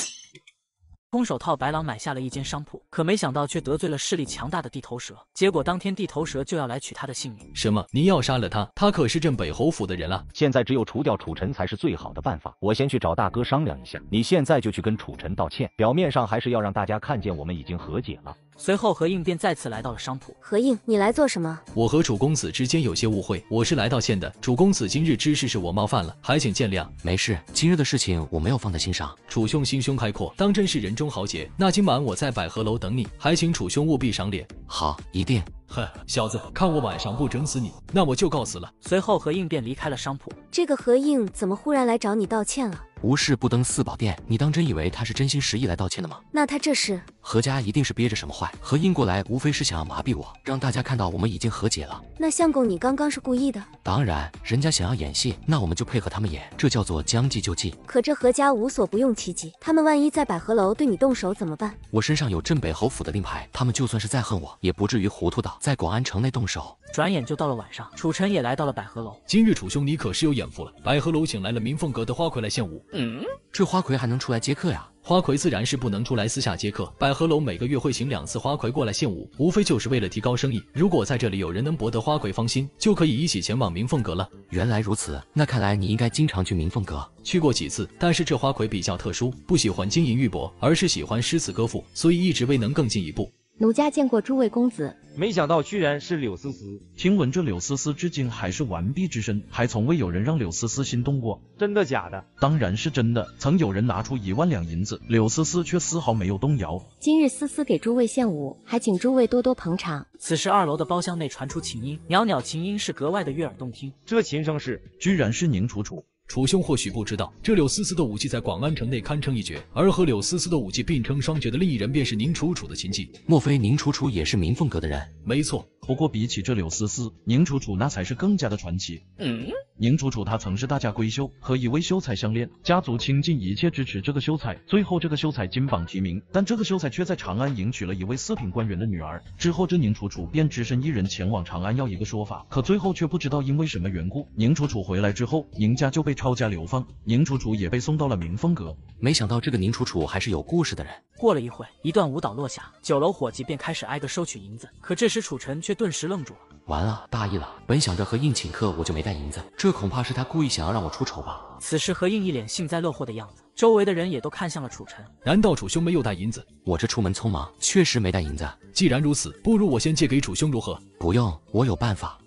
空手套白狼买下了一间商铺，可没想到却得罪了势力强大的地头蛇。结果当天地头蛇就要来取他的性命。什么？您要杀了他？他可是镇北侯府的人了。现在只有除掉楚尘才是最好的办法。我先去找大哥商量一下。你现在就去跟楚尘道歉，表面上还是要让大家看见我们已经和解了。随后何应便再次来到了商铺。何应，你来做什么？我和楚公子之间有些误会，我是来道歉的。楚公子今日之事是我冒犯了，还请见谅。没事，今日的事情我没有放在心上。楚兄心胸开阔，当真是人中豪杰。那今晚我在百合楼等你，还请楚兄务必赏脸。好，一定。哼，小子，看我晚上不整死你。那我就告辞了。随后何应便离开了商铺。这个何应怎么忽然来找你道歉了？无事不登四宝殿，你当真以为他是真心实意来道歉的吗？那他这是何家一定是憋着什么坏？何英过来无非是想要麻痹我，让大家看到我们已经和解了。那相公，你刚刚是故意的？当然，人家想要演戏，那我们就配合他们演，这叫做将计就计。可这何家无所不用其极，他们万一在百合楼对你动手怎么办？我身上有镇北侯府的令牌，他们就算是再恨我，也不至于糊涂到在广安城内动手。转眼就到了晚上，楚尘也来到了百合楼。今日楚兄你可是有眼福了，百合楼请来了明凤阁的花魁来献舞。嗯，这花魁还能出来接客呀？花魁自然是不能出来私下接客。百合楼每个月会请两次花魁过来献舞，无非就是为了提高生意。如果在这里有人能博得花魁芳心，就可以一起前往明凤阁了。原来如此，那看来你应该经常去明凤阁。去过几次，但是这花魁比较特殊，不喜欢金银玉帛，而是喜欢诗词歌赋，所以一直未能更进一步。奴家见过诸位公子，没想到居然是柳思思。听闻这柳思思至今还是完璧之身，还从未有人让柳思思心动过。真的假的？当然是真的。曾有人拿出一万两银子，柳思思却丝毫没有动摇。今日思思给诸位献舞，还请诸位多多捧场。此时二楼的包厢内传出琴音，袅袅琴音是格外的悦耳动听。这琴声是，居然是宁楚楚。楚兄或许不知道，这柳思思的武技在广安城内堪称一绝，而和柳思思的武技并称双绝的另一人，便是宁楚楚的琴技。莫非宁楚楚也是明凤阁的人？没错。不过比起这柳丝丝，宁楚楚那才是更加的传奇。嗯，宁楚楚她曾是大家闺秀，和一位秀才相恋，家族倾尽一切支持这个秀才。最后这个秀才金榜题名，但这个秀才却在长安迎娶了一位四品官员的女儿。之后这宁楚楚便只身一人前往长安要一个说法，可最后却不知道因为什么缘故，宁楚楚回来之后，宁家就被抄家流放，宁楚楚也被送到了明风阁。没想到这个宁楚楚还是有故事的人。过了一会，一段舞蹈落下，酒楼伙计便开始挨个收取银子。可这时楚尘却。顿时愣住了，完了，大意了。本想着何应请客，我就没带银子，这恐怕是他故意想要让我出丑吧。此时何应一脸幸灾乐祸的样子，周围的人也都看向了楚尘。难道楚兄没又带银子？我这出门匆忙，确实没带银子。既然如此，不如我先借给楚兄如何？不用，我有办法。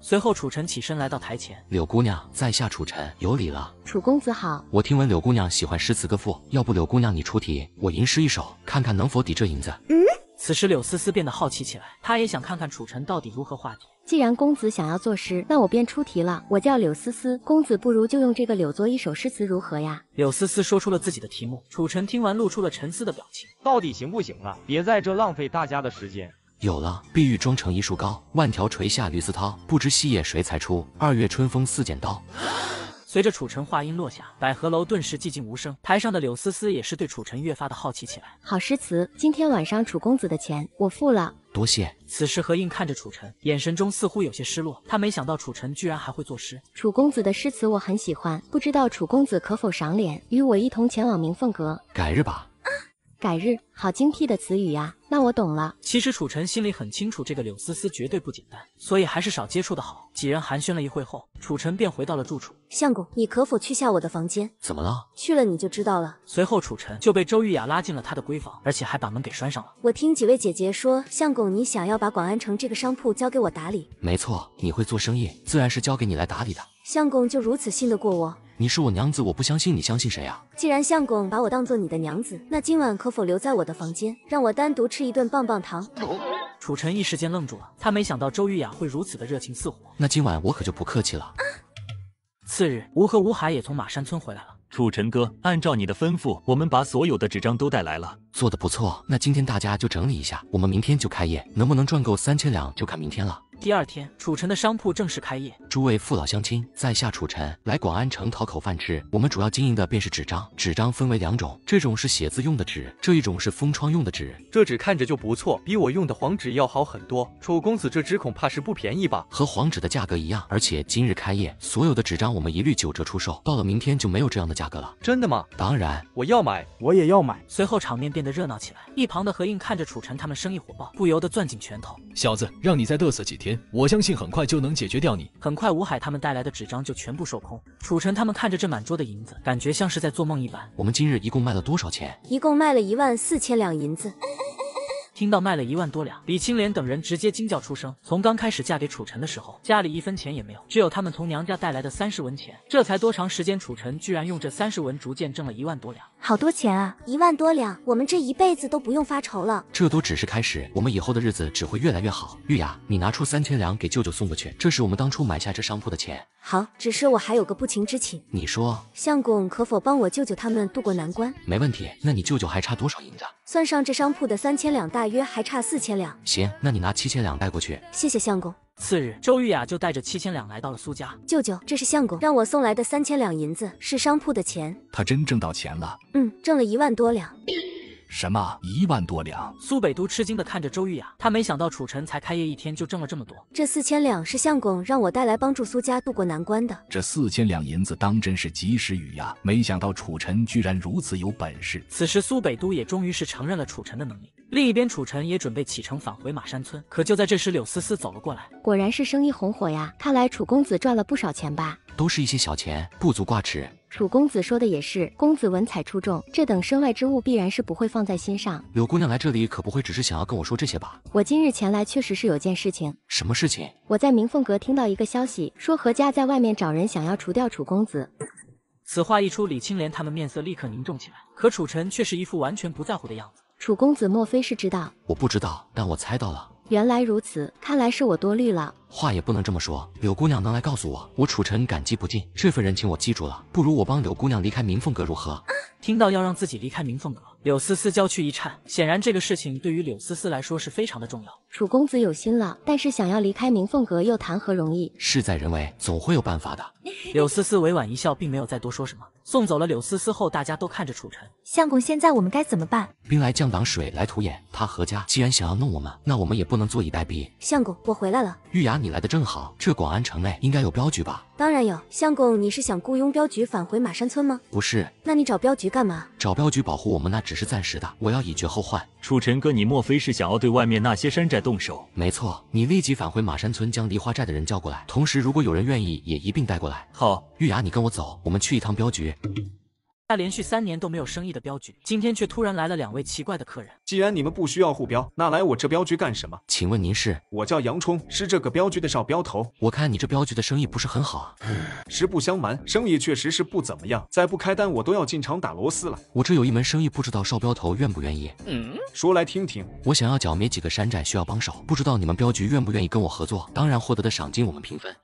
随后楚尘起身来到台前，柳姑娘，在下楚尘，有礼了。楚公子好。我听闻柳姑娘喜欢诗词歌赋，要不柳姑娘你出题，我吟诗一首，看看能否抵这银子。嗯。此时，柳思思变得好奇起来，她也想看看楚尘到底如何化题。既然公子想要作诗，那我便出题了。我叫柳思思，公子不如就用这个柳作一首诗词，如何呀？柳思思说出了自己的题目。楚尘听完，露出了沉思的表情。到底行不行啊？别在这浪费大家的时间。有了，碧玉妆成一树高，万条垂下绿丝绦。不知细叶谁裁出？二月春风似剪刀。随着楚尘话音落下，百合楼顿时寂静无声。台上的柳思思也是对楚尘越发的好奇起来。好诗词，今天晚上楚公子的钱我付了，多谢。此时何应看着楚尘，眼神中似乎有些失落。他没想到楚尘居然还会作诗。楚公子的诗词我很喜欢，不知道楚公子可否赏脸，与我一同前往鸣凤阁？改日吧。改日，好精辟的词语呀！那我懂了。其实楚尘心里很清楚，这个柳思思绝对不简单，所以还是少接触的好。几人寒暄了一会后，楚尘便回到了住处。相公，你可否去下我的房间？怎么了？去了你就知道了。随后，楚尘就被周玉雅拉进了她的闺房，而且还把门给拴上了。我听几位姐姐说，相公你想要把广安城这个商铺交给我打理？没错，你会做生意，自然是交给你来打理的。相公就如此信得过我？你是我娘子，我不相信你，相信谁啊？既然相公把我当做你的娘子，那今晚可否留在我的房间，让我单独吃一顿棒棒糖？楚尘一时间愣住了，他没想到周玉雅会如此的热情似火。那今晚我可就不客气了。次日，吴和吴海也从马山村回来了。楚尘哥，按照你的吩咐，我们把所有的纸张都带来了，做的不错。那今天大家就整理一下，我们明天就开业，能不能赚够三千两就看明天了。第二天，楚尘的商铺正式开业。诸位父老乡亲，在下楚尘，来广安城讨口饭吃。我们主要经营的便是纸张，纸张分为两种，这种是写字用的纸，这一种是封窗用的纸。这纸看着就不错，比我用的黄纸要好很多。楚公子，这纸恐怕是不便宜吧？和黄纸的价格一样，而且今日开业，所有的纸张我们一律九折出售。到了明天就没有这样的价格了。真的吗？当然，我要买，我也要买。随后场面变得热闹起来。一旁的何应看着楚尘他们生意火爆，不由得攥紧拳头。小子，让你再嘚瑟几天。我相信很快就能解决掉你。很快，吴海他们带来的纸张就全部售空。楚尘他们看着这满桌的银子，感觉像是在做梦一般。我们今日一共卖了多少钱？一共卖了一万四千两银子。听到卖了一万多两，李青莲等人直接惊叫出声。从刚开始嫁给楚尘的时候，家里一分钱也没有，只有他们从娘家带来的三十文钱。这才多长时间，楚尘居然用这三十文逐渐挣了一万多两，好多钱啊！一万多两，我们这一辈子都不用发愁了。这都只是开始，我们以后的日子只会越来越好。玉雅，你拿出三千两给舅舅送过去，这是我们当初买下这商铺的钱。好，只是我还有个不情之请。你说，相公可否帮我舅舅他们渡过难关？没问题。那你舅舅还差多少银子？算上这商铺的三千两，大约还差四千两。行，那你拿七千两带过去。谢谢相公。次日，周玉雅就带着七千两来到了苏家。舅舅，这是相公让我送来的三千两银子，是商铺的钱。他真挣到钱了？嗯，挣了一万多两。什么？一万多两？苏北都吃惊的看着周玉雅，他没想到楚尘才开业一天就挣了这么多。这四千两是相公让我带来帮助苏家渡过难关的。这四千两银子当真是及时雨呀！没想到楚尘居然如此有本事。此时苏北都也终于是承认了楚尘的能力。另一边，楚尘也准备启程返回马山村。可就在这时，柳思思走了过来，果然是生意红火呀！看来楚公子赚了不少钱吧？都是一些小钱，不足挂齿。楚公子说的也是，公子文采出众，这等身外之物必然是不会放在心上。柳姑娘来这里可不会只是想要跟我说这些吧？我今日前来确实是有件事情。什么事情？我在明凤阁听到一个消息，说何家在外面找人想要除掉楚公子。此话一出，李青莲他们面色立刻凝重起来，可楚尘却是一副完全不在乎的样子。楚公子，莫非是知道？我不知道，但我猜到了。原来如此，看来是我多虑了。话也不能这么说，柳姑娘能来告诉我，我楚尘感激不尽。这份人情我记住了。不如我帮柳姑娘离开明凤阁如何？听到要让自己离开明凤阁。柳思思娇躯一颤，显然这个事情对于柳思思来说是非常的重要。楚公子有心了，但是想要离开明凤阁又谈何容易？事在人为，总会有办法的。柳思思委婉一笑，并没有再多说什么。送走了柳思思后，大家都看着楚尘相公。现在我们该怎么办？兵来将挡，水来土掩。他何家既然想要弄我们，那我们也不能坐以待毙。相公，我回来了。玉雅，你来的正好。这广安城内应该有镖局吧？当然有，相公，你是想雇佣镖局返回马山村吗？不是，那你找镖局干嘛？找镖局保护我们，那只是暂时的，我要以绝后患。楚尘哥，你莫非是想要对外面那些山寨动手？没错，你立即返回马山村，将梨花寨的人叫过来，同时如果有人愿意，也一并带过来。好，玉牙，你跟我走，我们去一趟镖局。他连续三年都没有生意的镖局，今天却突然来了两位奇怪的客人。既然你们不需要护镖，那来我这镖局干什么？请问您是？我叫杨冲，是这个镖局的少镖头。我看你这镖局的生意不是很好啊。实不相瞒，生意确实是不怎么样。再不开单，我都要进厂打螺丝了。我这有一门生意，不知道少镖头愿不愿意？嗯，说来听听。我想要剿灭几个山寨，需要帮手，不知道你们镖局愿不愿意跟我合作？当然，获得的赏金我们平分。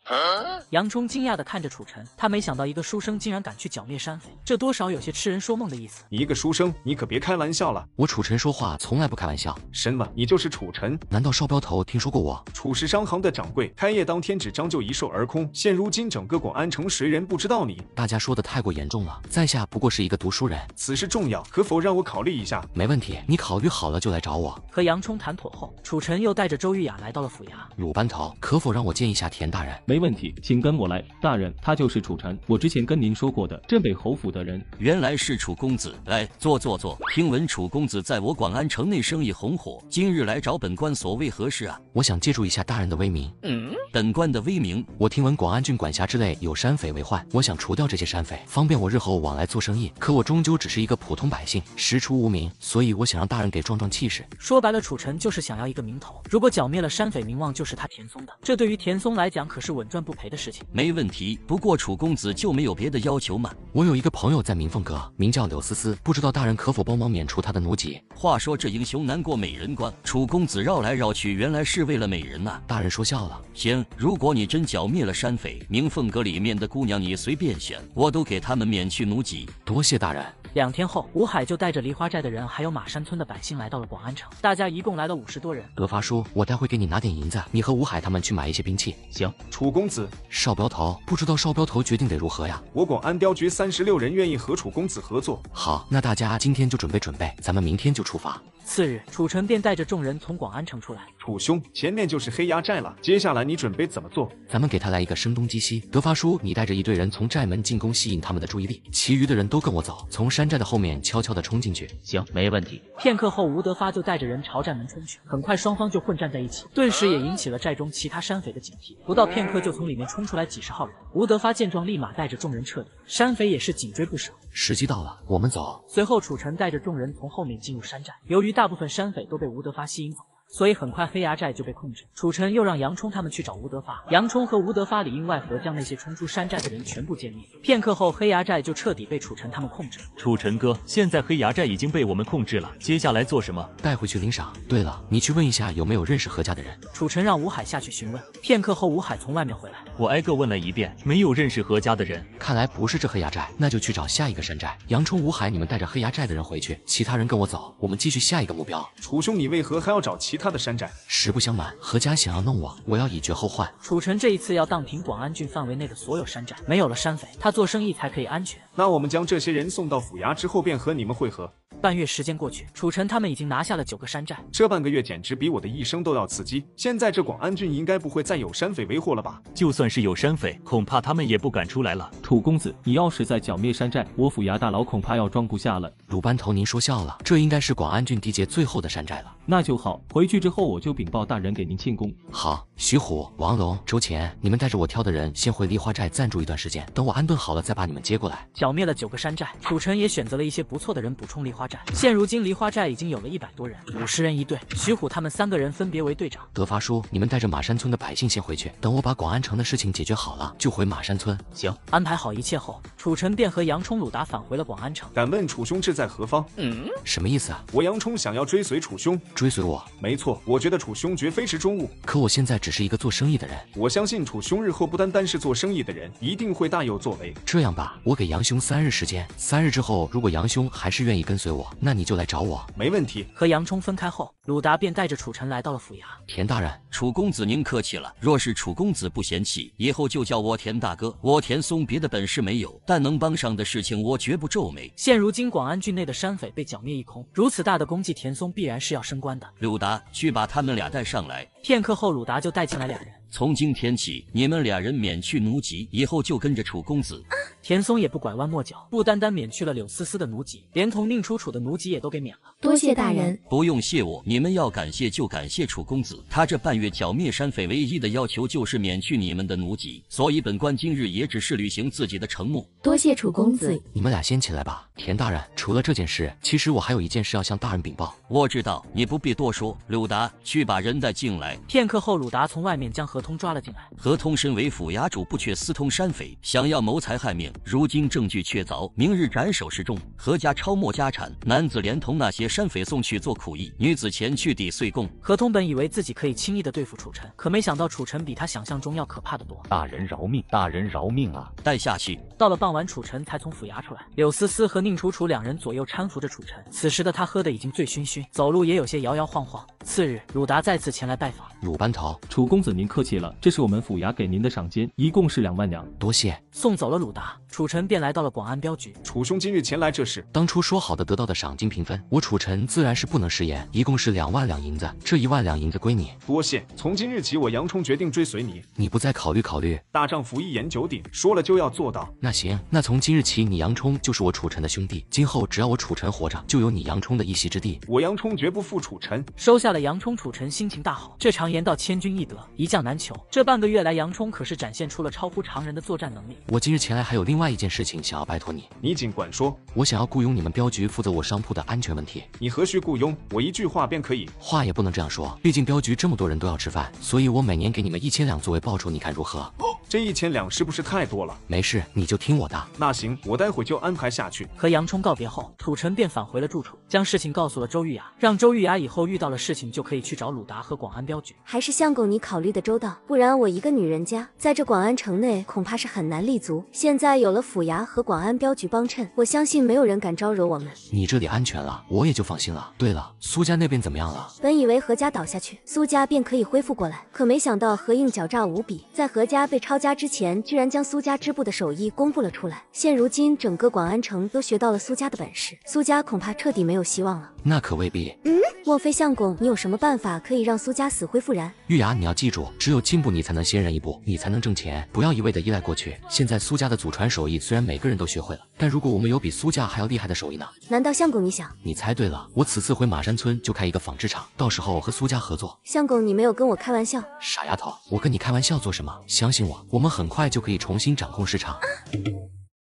杨冲惊讶地看着楚尘，他没想到一个书生竟然敢去剿灭山匪，这多少？有些痴人说梦的意思。一个书生，你可别开玩笑了。我楚尘说话从来不开玩笑。什么？你就是楚尘？难道少镖头听说过我？楚氏商行的掌柜，开业当天纸张就一售而空。现如今整个广安城谁人不知道你？大家说的太过严重了。在下不过是一个读书人，此事重要，可否让我考虑一下？没问题，你考虑好了就来找我。和杨冲谈妥后，楚尘又带着周玉雅来到了府衙。鲁班头，可否让我见一下田大人？没问题，请跟我来。大人，他就是楚尘，我之前跟您说过的镇北侯府的人。原来是楚公子，来坐坐坐。听闻楚公子在我广安城内生意红火，今日来找本官所谓何事啊？我想借助一下大人的威名。嗯，本官的威名，我听闻广安郡管辖之内有山匪为患，我想除掉这些山匪，方便我日后往来做生意。可我终究只是一个普通百姓，实出无名，所以我想让大人给壮壮气势。说白了，楚臣就是想要一个名头。如果剿灭了山匪，名望就是他田松的。这对于田松来讲，可是稳赚不赔的事情。没问题，不过楚公子就没有别的要求吗？我有一个朋友在明。凤哥名叫柳思思，不知道大人可否帮忙免除她的奴籍？话说这英雄难过美人关，楚公子绕来绕去，原来是为了美人呐！大人说笑了。行，如果你真剿灭了山匪，明凤阁里面的姑娘你随便选，我都给他们免去奴籍。多谢大人。两天后，吴海就带着梨花寨的人，还有马山村的百姓来到了广安城。大家一共来了五十多人。德发叔，我待会给你拿点银子，你和吴海他们去买一些兵器。行。楚公子，少镖头，不知道少镖头决定得如何呀？我广安镖局三十六人愿意和楚公子合作。好，那大家今天就准备准备，咱们明天就出发。次日，楚尘便带着众人从广安城出来。楚兄，前面就是黑崖寨了，接下来你准备怎么做？咱们给他来一个声东击西。德发叔，你带着一队人从寨门进攻，吸引他们的注意力，其余的人都跟我走，从山寨的后面悄悄地冲进去。行，没问题。片刻后，吴德发就带着人朝寨门冲去，很快双方就混战在一起，顿时也引起了寨中其他山匪的警惕。不到片刻，就从里面冲出来几十号人。吴德发见状，立马带着众人撤离，山匪也是紧追不舍。时机到了，我们走。随后，楚尘带着众人从后面进入山寨，由于。大部分山匪都被吴德发吸引走。所以很快黑崖寨就被控制。楚尘又让杨冲他们去找吴德发，杨冲和吴德发里应外合，将那些冲出山寨的人全部歼灭。片刻后，黑崖寨就彻底被楚尘他们控制。楚尘哥，现在黑崖寨已经被我们控制了，接下来做什么？带回去领赏。对了，你去问一下有没有认识何家的人。楚尘让吴海下去询问。片刻后，吴海从外面回来，我挨个问了一遍，没有认识何家的人，看来不是这黑崖寨，那就去找下一个山寨。杨冲、吴海，你们带着黑崖寨的人回去，其他人跟我走，我们继续下一个目标。楚兄，你为何还要找其？他？他的山寨，实不相瞒，何家想要弄我，我要以绝后患。楚尘这一次要荡平广安郡范围内的所有山寨，没有了山匪，他做生意才可以安全。那我们将这些人送到府衙之后，便和你们会合。半月时间过去，楚尘他们已经拿下了九个山寨，这半个月简直比我的一生都要刺激。现在这广安郡应该不会再有山匪为祸了吧？就算是有山匪，恐怕他们也不敢出来了。楚公子，你要是再剿灭山寨，我府衙大佬恐怕要装不下了。鲁班头，您说笑了，这应该是广安郡地界最后的山寨了。那就好，回去之后我就禀报大人给您庆功。好。徐虎、王龙、周钱，你们带着我挑的人先回梨花寨暂住一段时间，等我安顿好了再把你们接过来。剿灭了九个山寨，楚尘也选择了一些不错的人补充 梨花寨。现如今，梨花寨已经有了一百多人，五十人一队。徐虎他们三个人分别为队长。德发叔，你们带着马山村的百姓先回去，等我把广安城的事情解决好了，就回马山村。行。安排好一切后，楚尘便和杨冲、鲁达返回了广安城。敢问楚兄志在何方？嗯，什么意思啊？我杨冲想要追随楚兄，追随我？没错，我觉得楚兄绝非池中物，可我现在只。是一个做生意的人，我相信楚兄日后不单单是做生意的人，一定会大有作为。这样吧，我给杨兄三日时间，三日之后如果杨兄还是愿意跟随我，那你就来找我。没问题。和杨冲分开后，鲁达便带着楚晨来到了府衙。田大人，楚公子，您客气了。若是楚公子不嫌弃，以后就叫我田大哥。我田松别的本事没有，但能帮上的事情，我绝不皱眉。现如今广安郡内的山匪被剿灭一空，如此大的功绩，田松必然是要升官的。鲁达，去把他们俩带上来。片刻后，鲁达就带进来俩人。从今天起，你们俩人免去奴籍，以后就跟着楚公子。田松也不拐弯抹角，不单单免去了柳思思的奴籍，连同宁楚楚的奴籍也都给免了。多谢大人，不用谢我，你们要感谢就感谢楚公子。他这半月剿灭山匪，唯一的要求就是免去你们的奴籍，所以本官今日也只是履行自己的承诺。多谢楚公子，你们俩先起来吧。田大人，除了这件事，其实我还有一件事要向大人禀报。我知道你不必多说，鲁达，去把人带进来。片刻后，鲁达从外面将何。通抓了进来。何通身为府衙主，不却私通山匪，想要谋财害命，如今证据确凿，明日斩首示众。何家抄没家产，男子连同那些山匪送去做苦役，女子前去抵岁贡。何通本以为自己可以轻易的对付楚臣，可没想到楚臣比他想象中要可怕的多。大人饶命，大人饶命啊！带下去。到了傍晚，楚臣才从府衙出来。柳思思和宁楚楚两人左右搀扶着楚臣，此时的他喝的已经醉醺醺，走路也有些摇摇晃晃。次日，鲁达再次前来拜访。鲁班朝，楚公子您客气。了，这是我们府衙给您的赏金，一共是两万两，多谢。送走了鲁达，楚臣便来到了广安镖局。楚兄今日前来，这是当初说好的得到的赏金平分，我楚臣自然是不能食言，一共是两万两银子，这一万两银子归你，多谢。从今日起，我杨冲决定追随你，你不再考虑考虑？大丈夫一言九鼎，说了就要做到。那行，那从今日起，你杨冲就是我楚臣的兄弟，今后只要我楚臣活着，就有你杨冲的一席之地，我杨冲绝不负楚臣。收下了杨冲，楚臣心情大好。这常言道，千军易得，一将难求。这半个月来，杨冲可是展现出了超乎常人的作战能力。我今日前来还有另外一件事情想要拜托你，你尽管说。我想要雇佣你们镖局负责我商铺的安全问题。你何须雇佣？我一句话便可以。话也不能这样说，毕竟镖局这么多人都要吃饭，所以我每年给你们一千两作为报酬，你看如何？这一千两是不是太多了？没事，你就听我的。那行，我待会就安排下去。和杨冲告别后，土尘便返回了住处，将事情告诉了周玉雅，让周玉雅以后遇到了事情就可以去找鲁达和广安镖局。还是相公你考虑的周到。不然我一个女人家，在这广安城内恐怕是很难立足。现在有了府衙和广安镖局帮衬，我相信没有人敢招惹我们。你这里安全了，我也就放心了。对了，苏家那边怎么样了？本以为何家倒下去，苏家便可以恢复过来，可没想到何应狡诈无比，在何家被抄家之前，居然将苏家织布的手艺公布了出来。现如今，整个广安城都学到了苏家的本事，苏家恐怕彻底没有希望了。那可未必。嗯，莫非相公，你有什么办法可以让苏家死灰复燃？玉牙，你要记住，只有。进步，你才能先人一步，你才能挣钱。不要一味的依赖过去。现在苏家的祖传手艺虽然每个人都学会了，但如果我们有比苏家还要厉害的手艺呢？难道相公你想？你猜对了，我此次回马山村就开一个纺织厂，到时候和苏家合作。相公，你没有跟我开玩笑？傻丫头，我跟你开玩笑做什么？相信我，我们很快就可以重新掌控市场。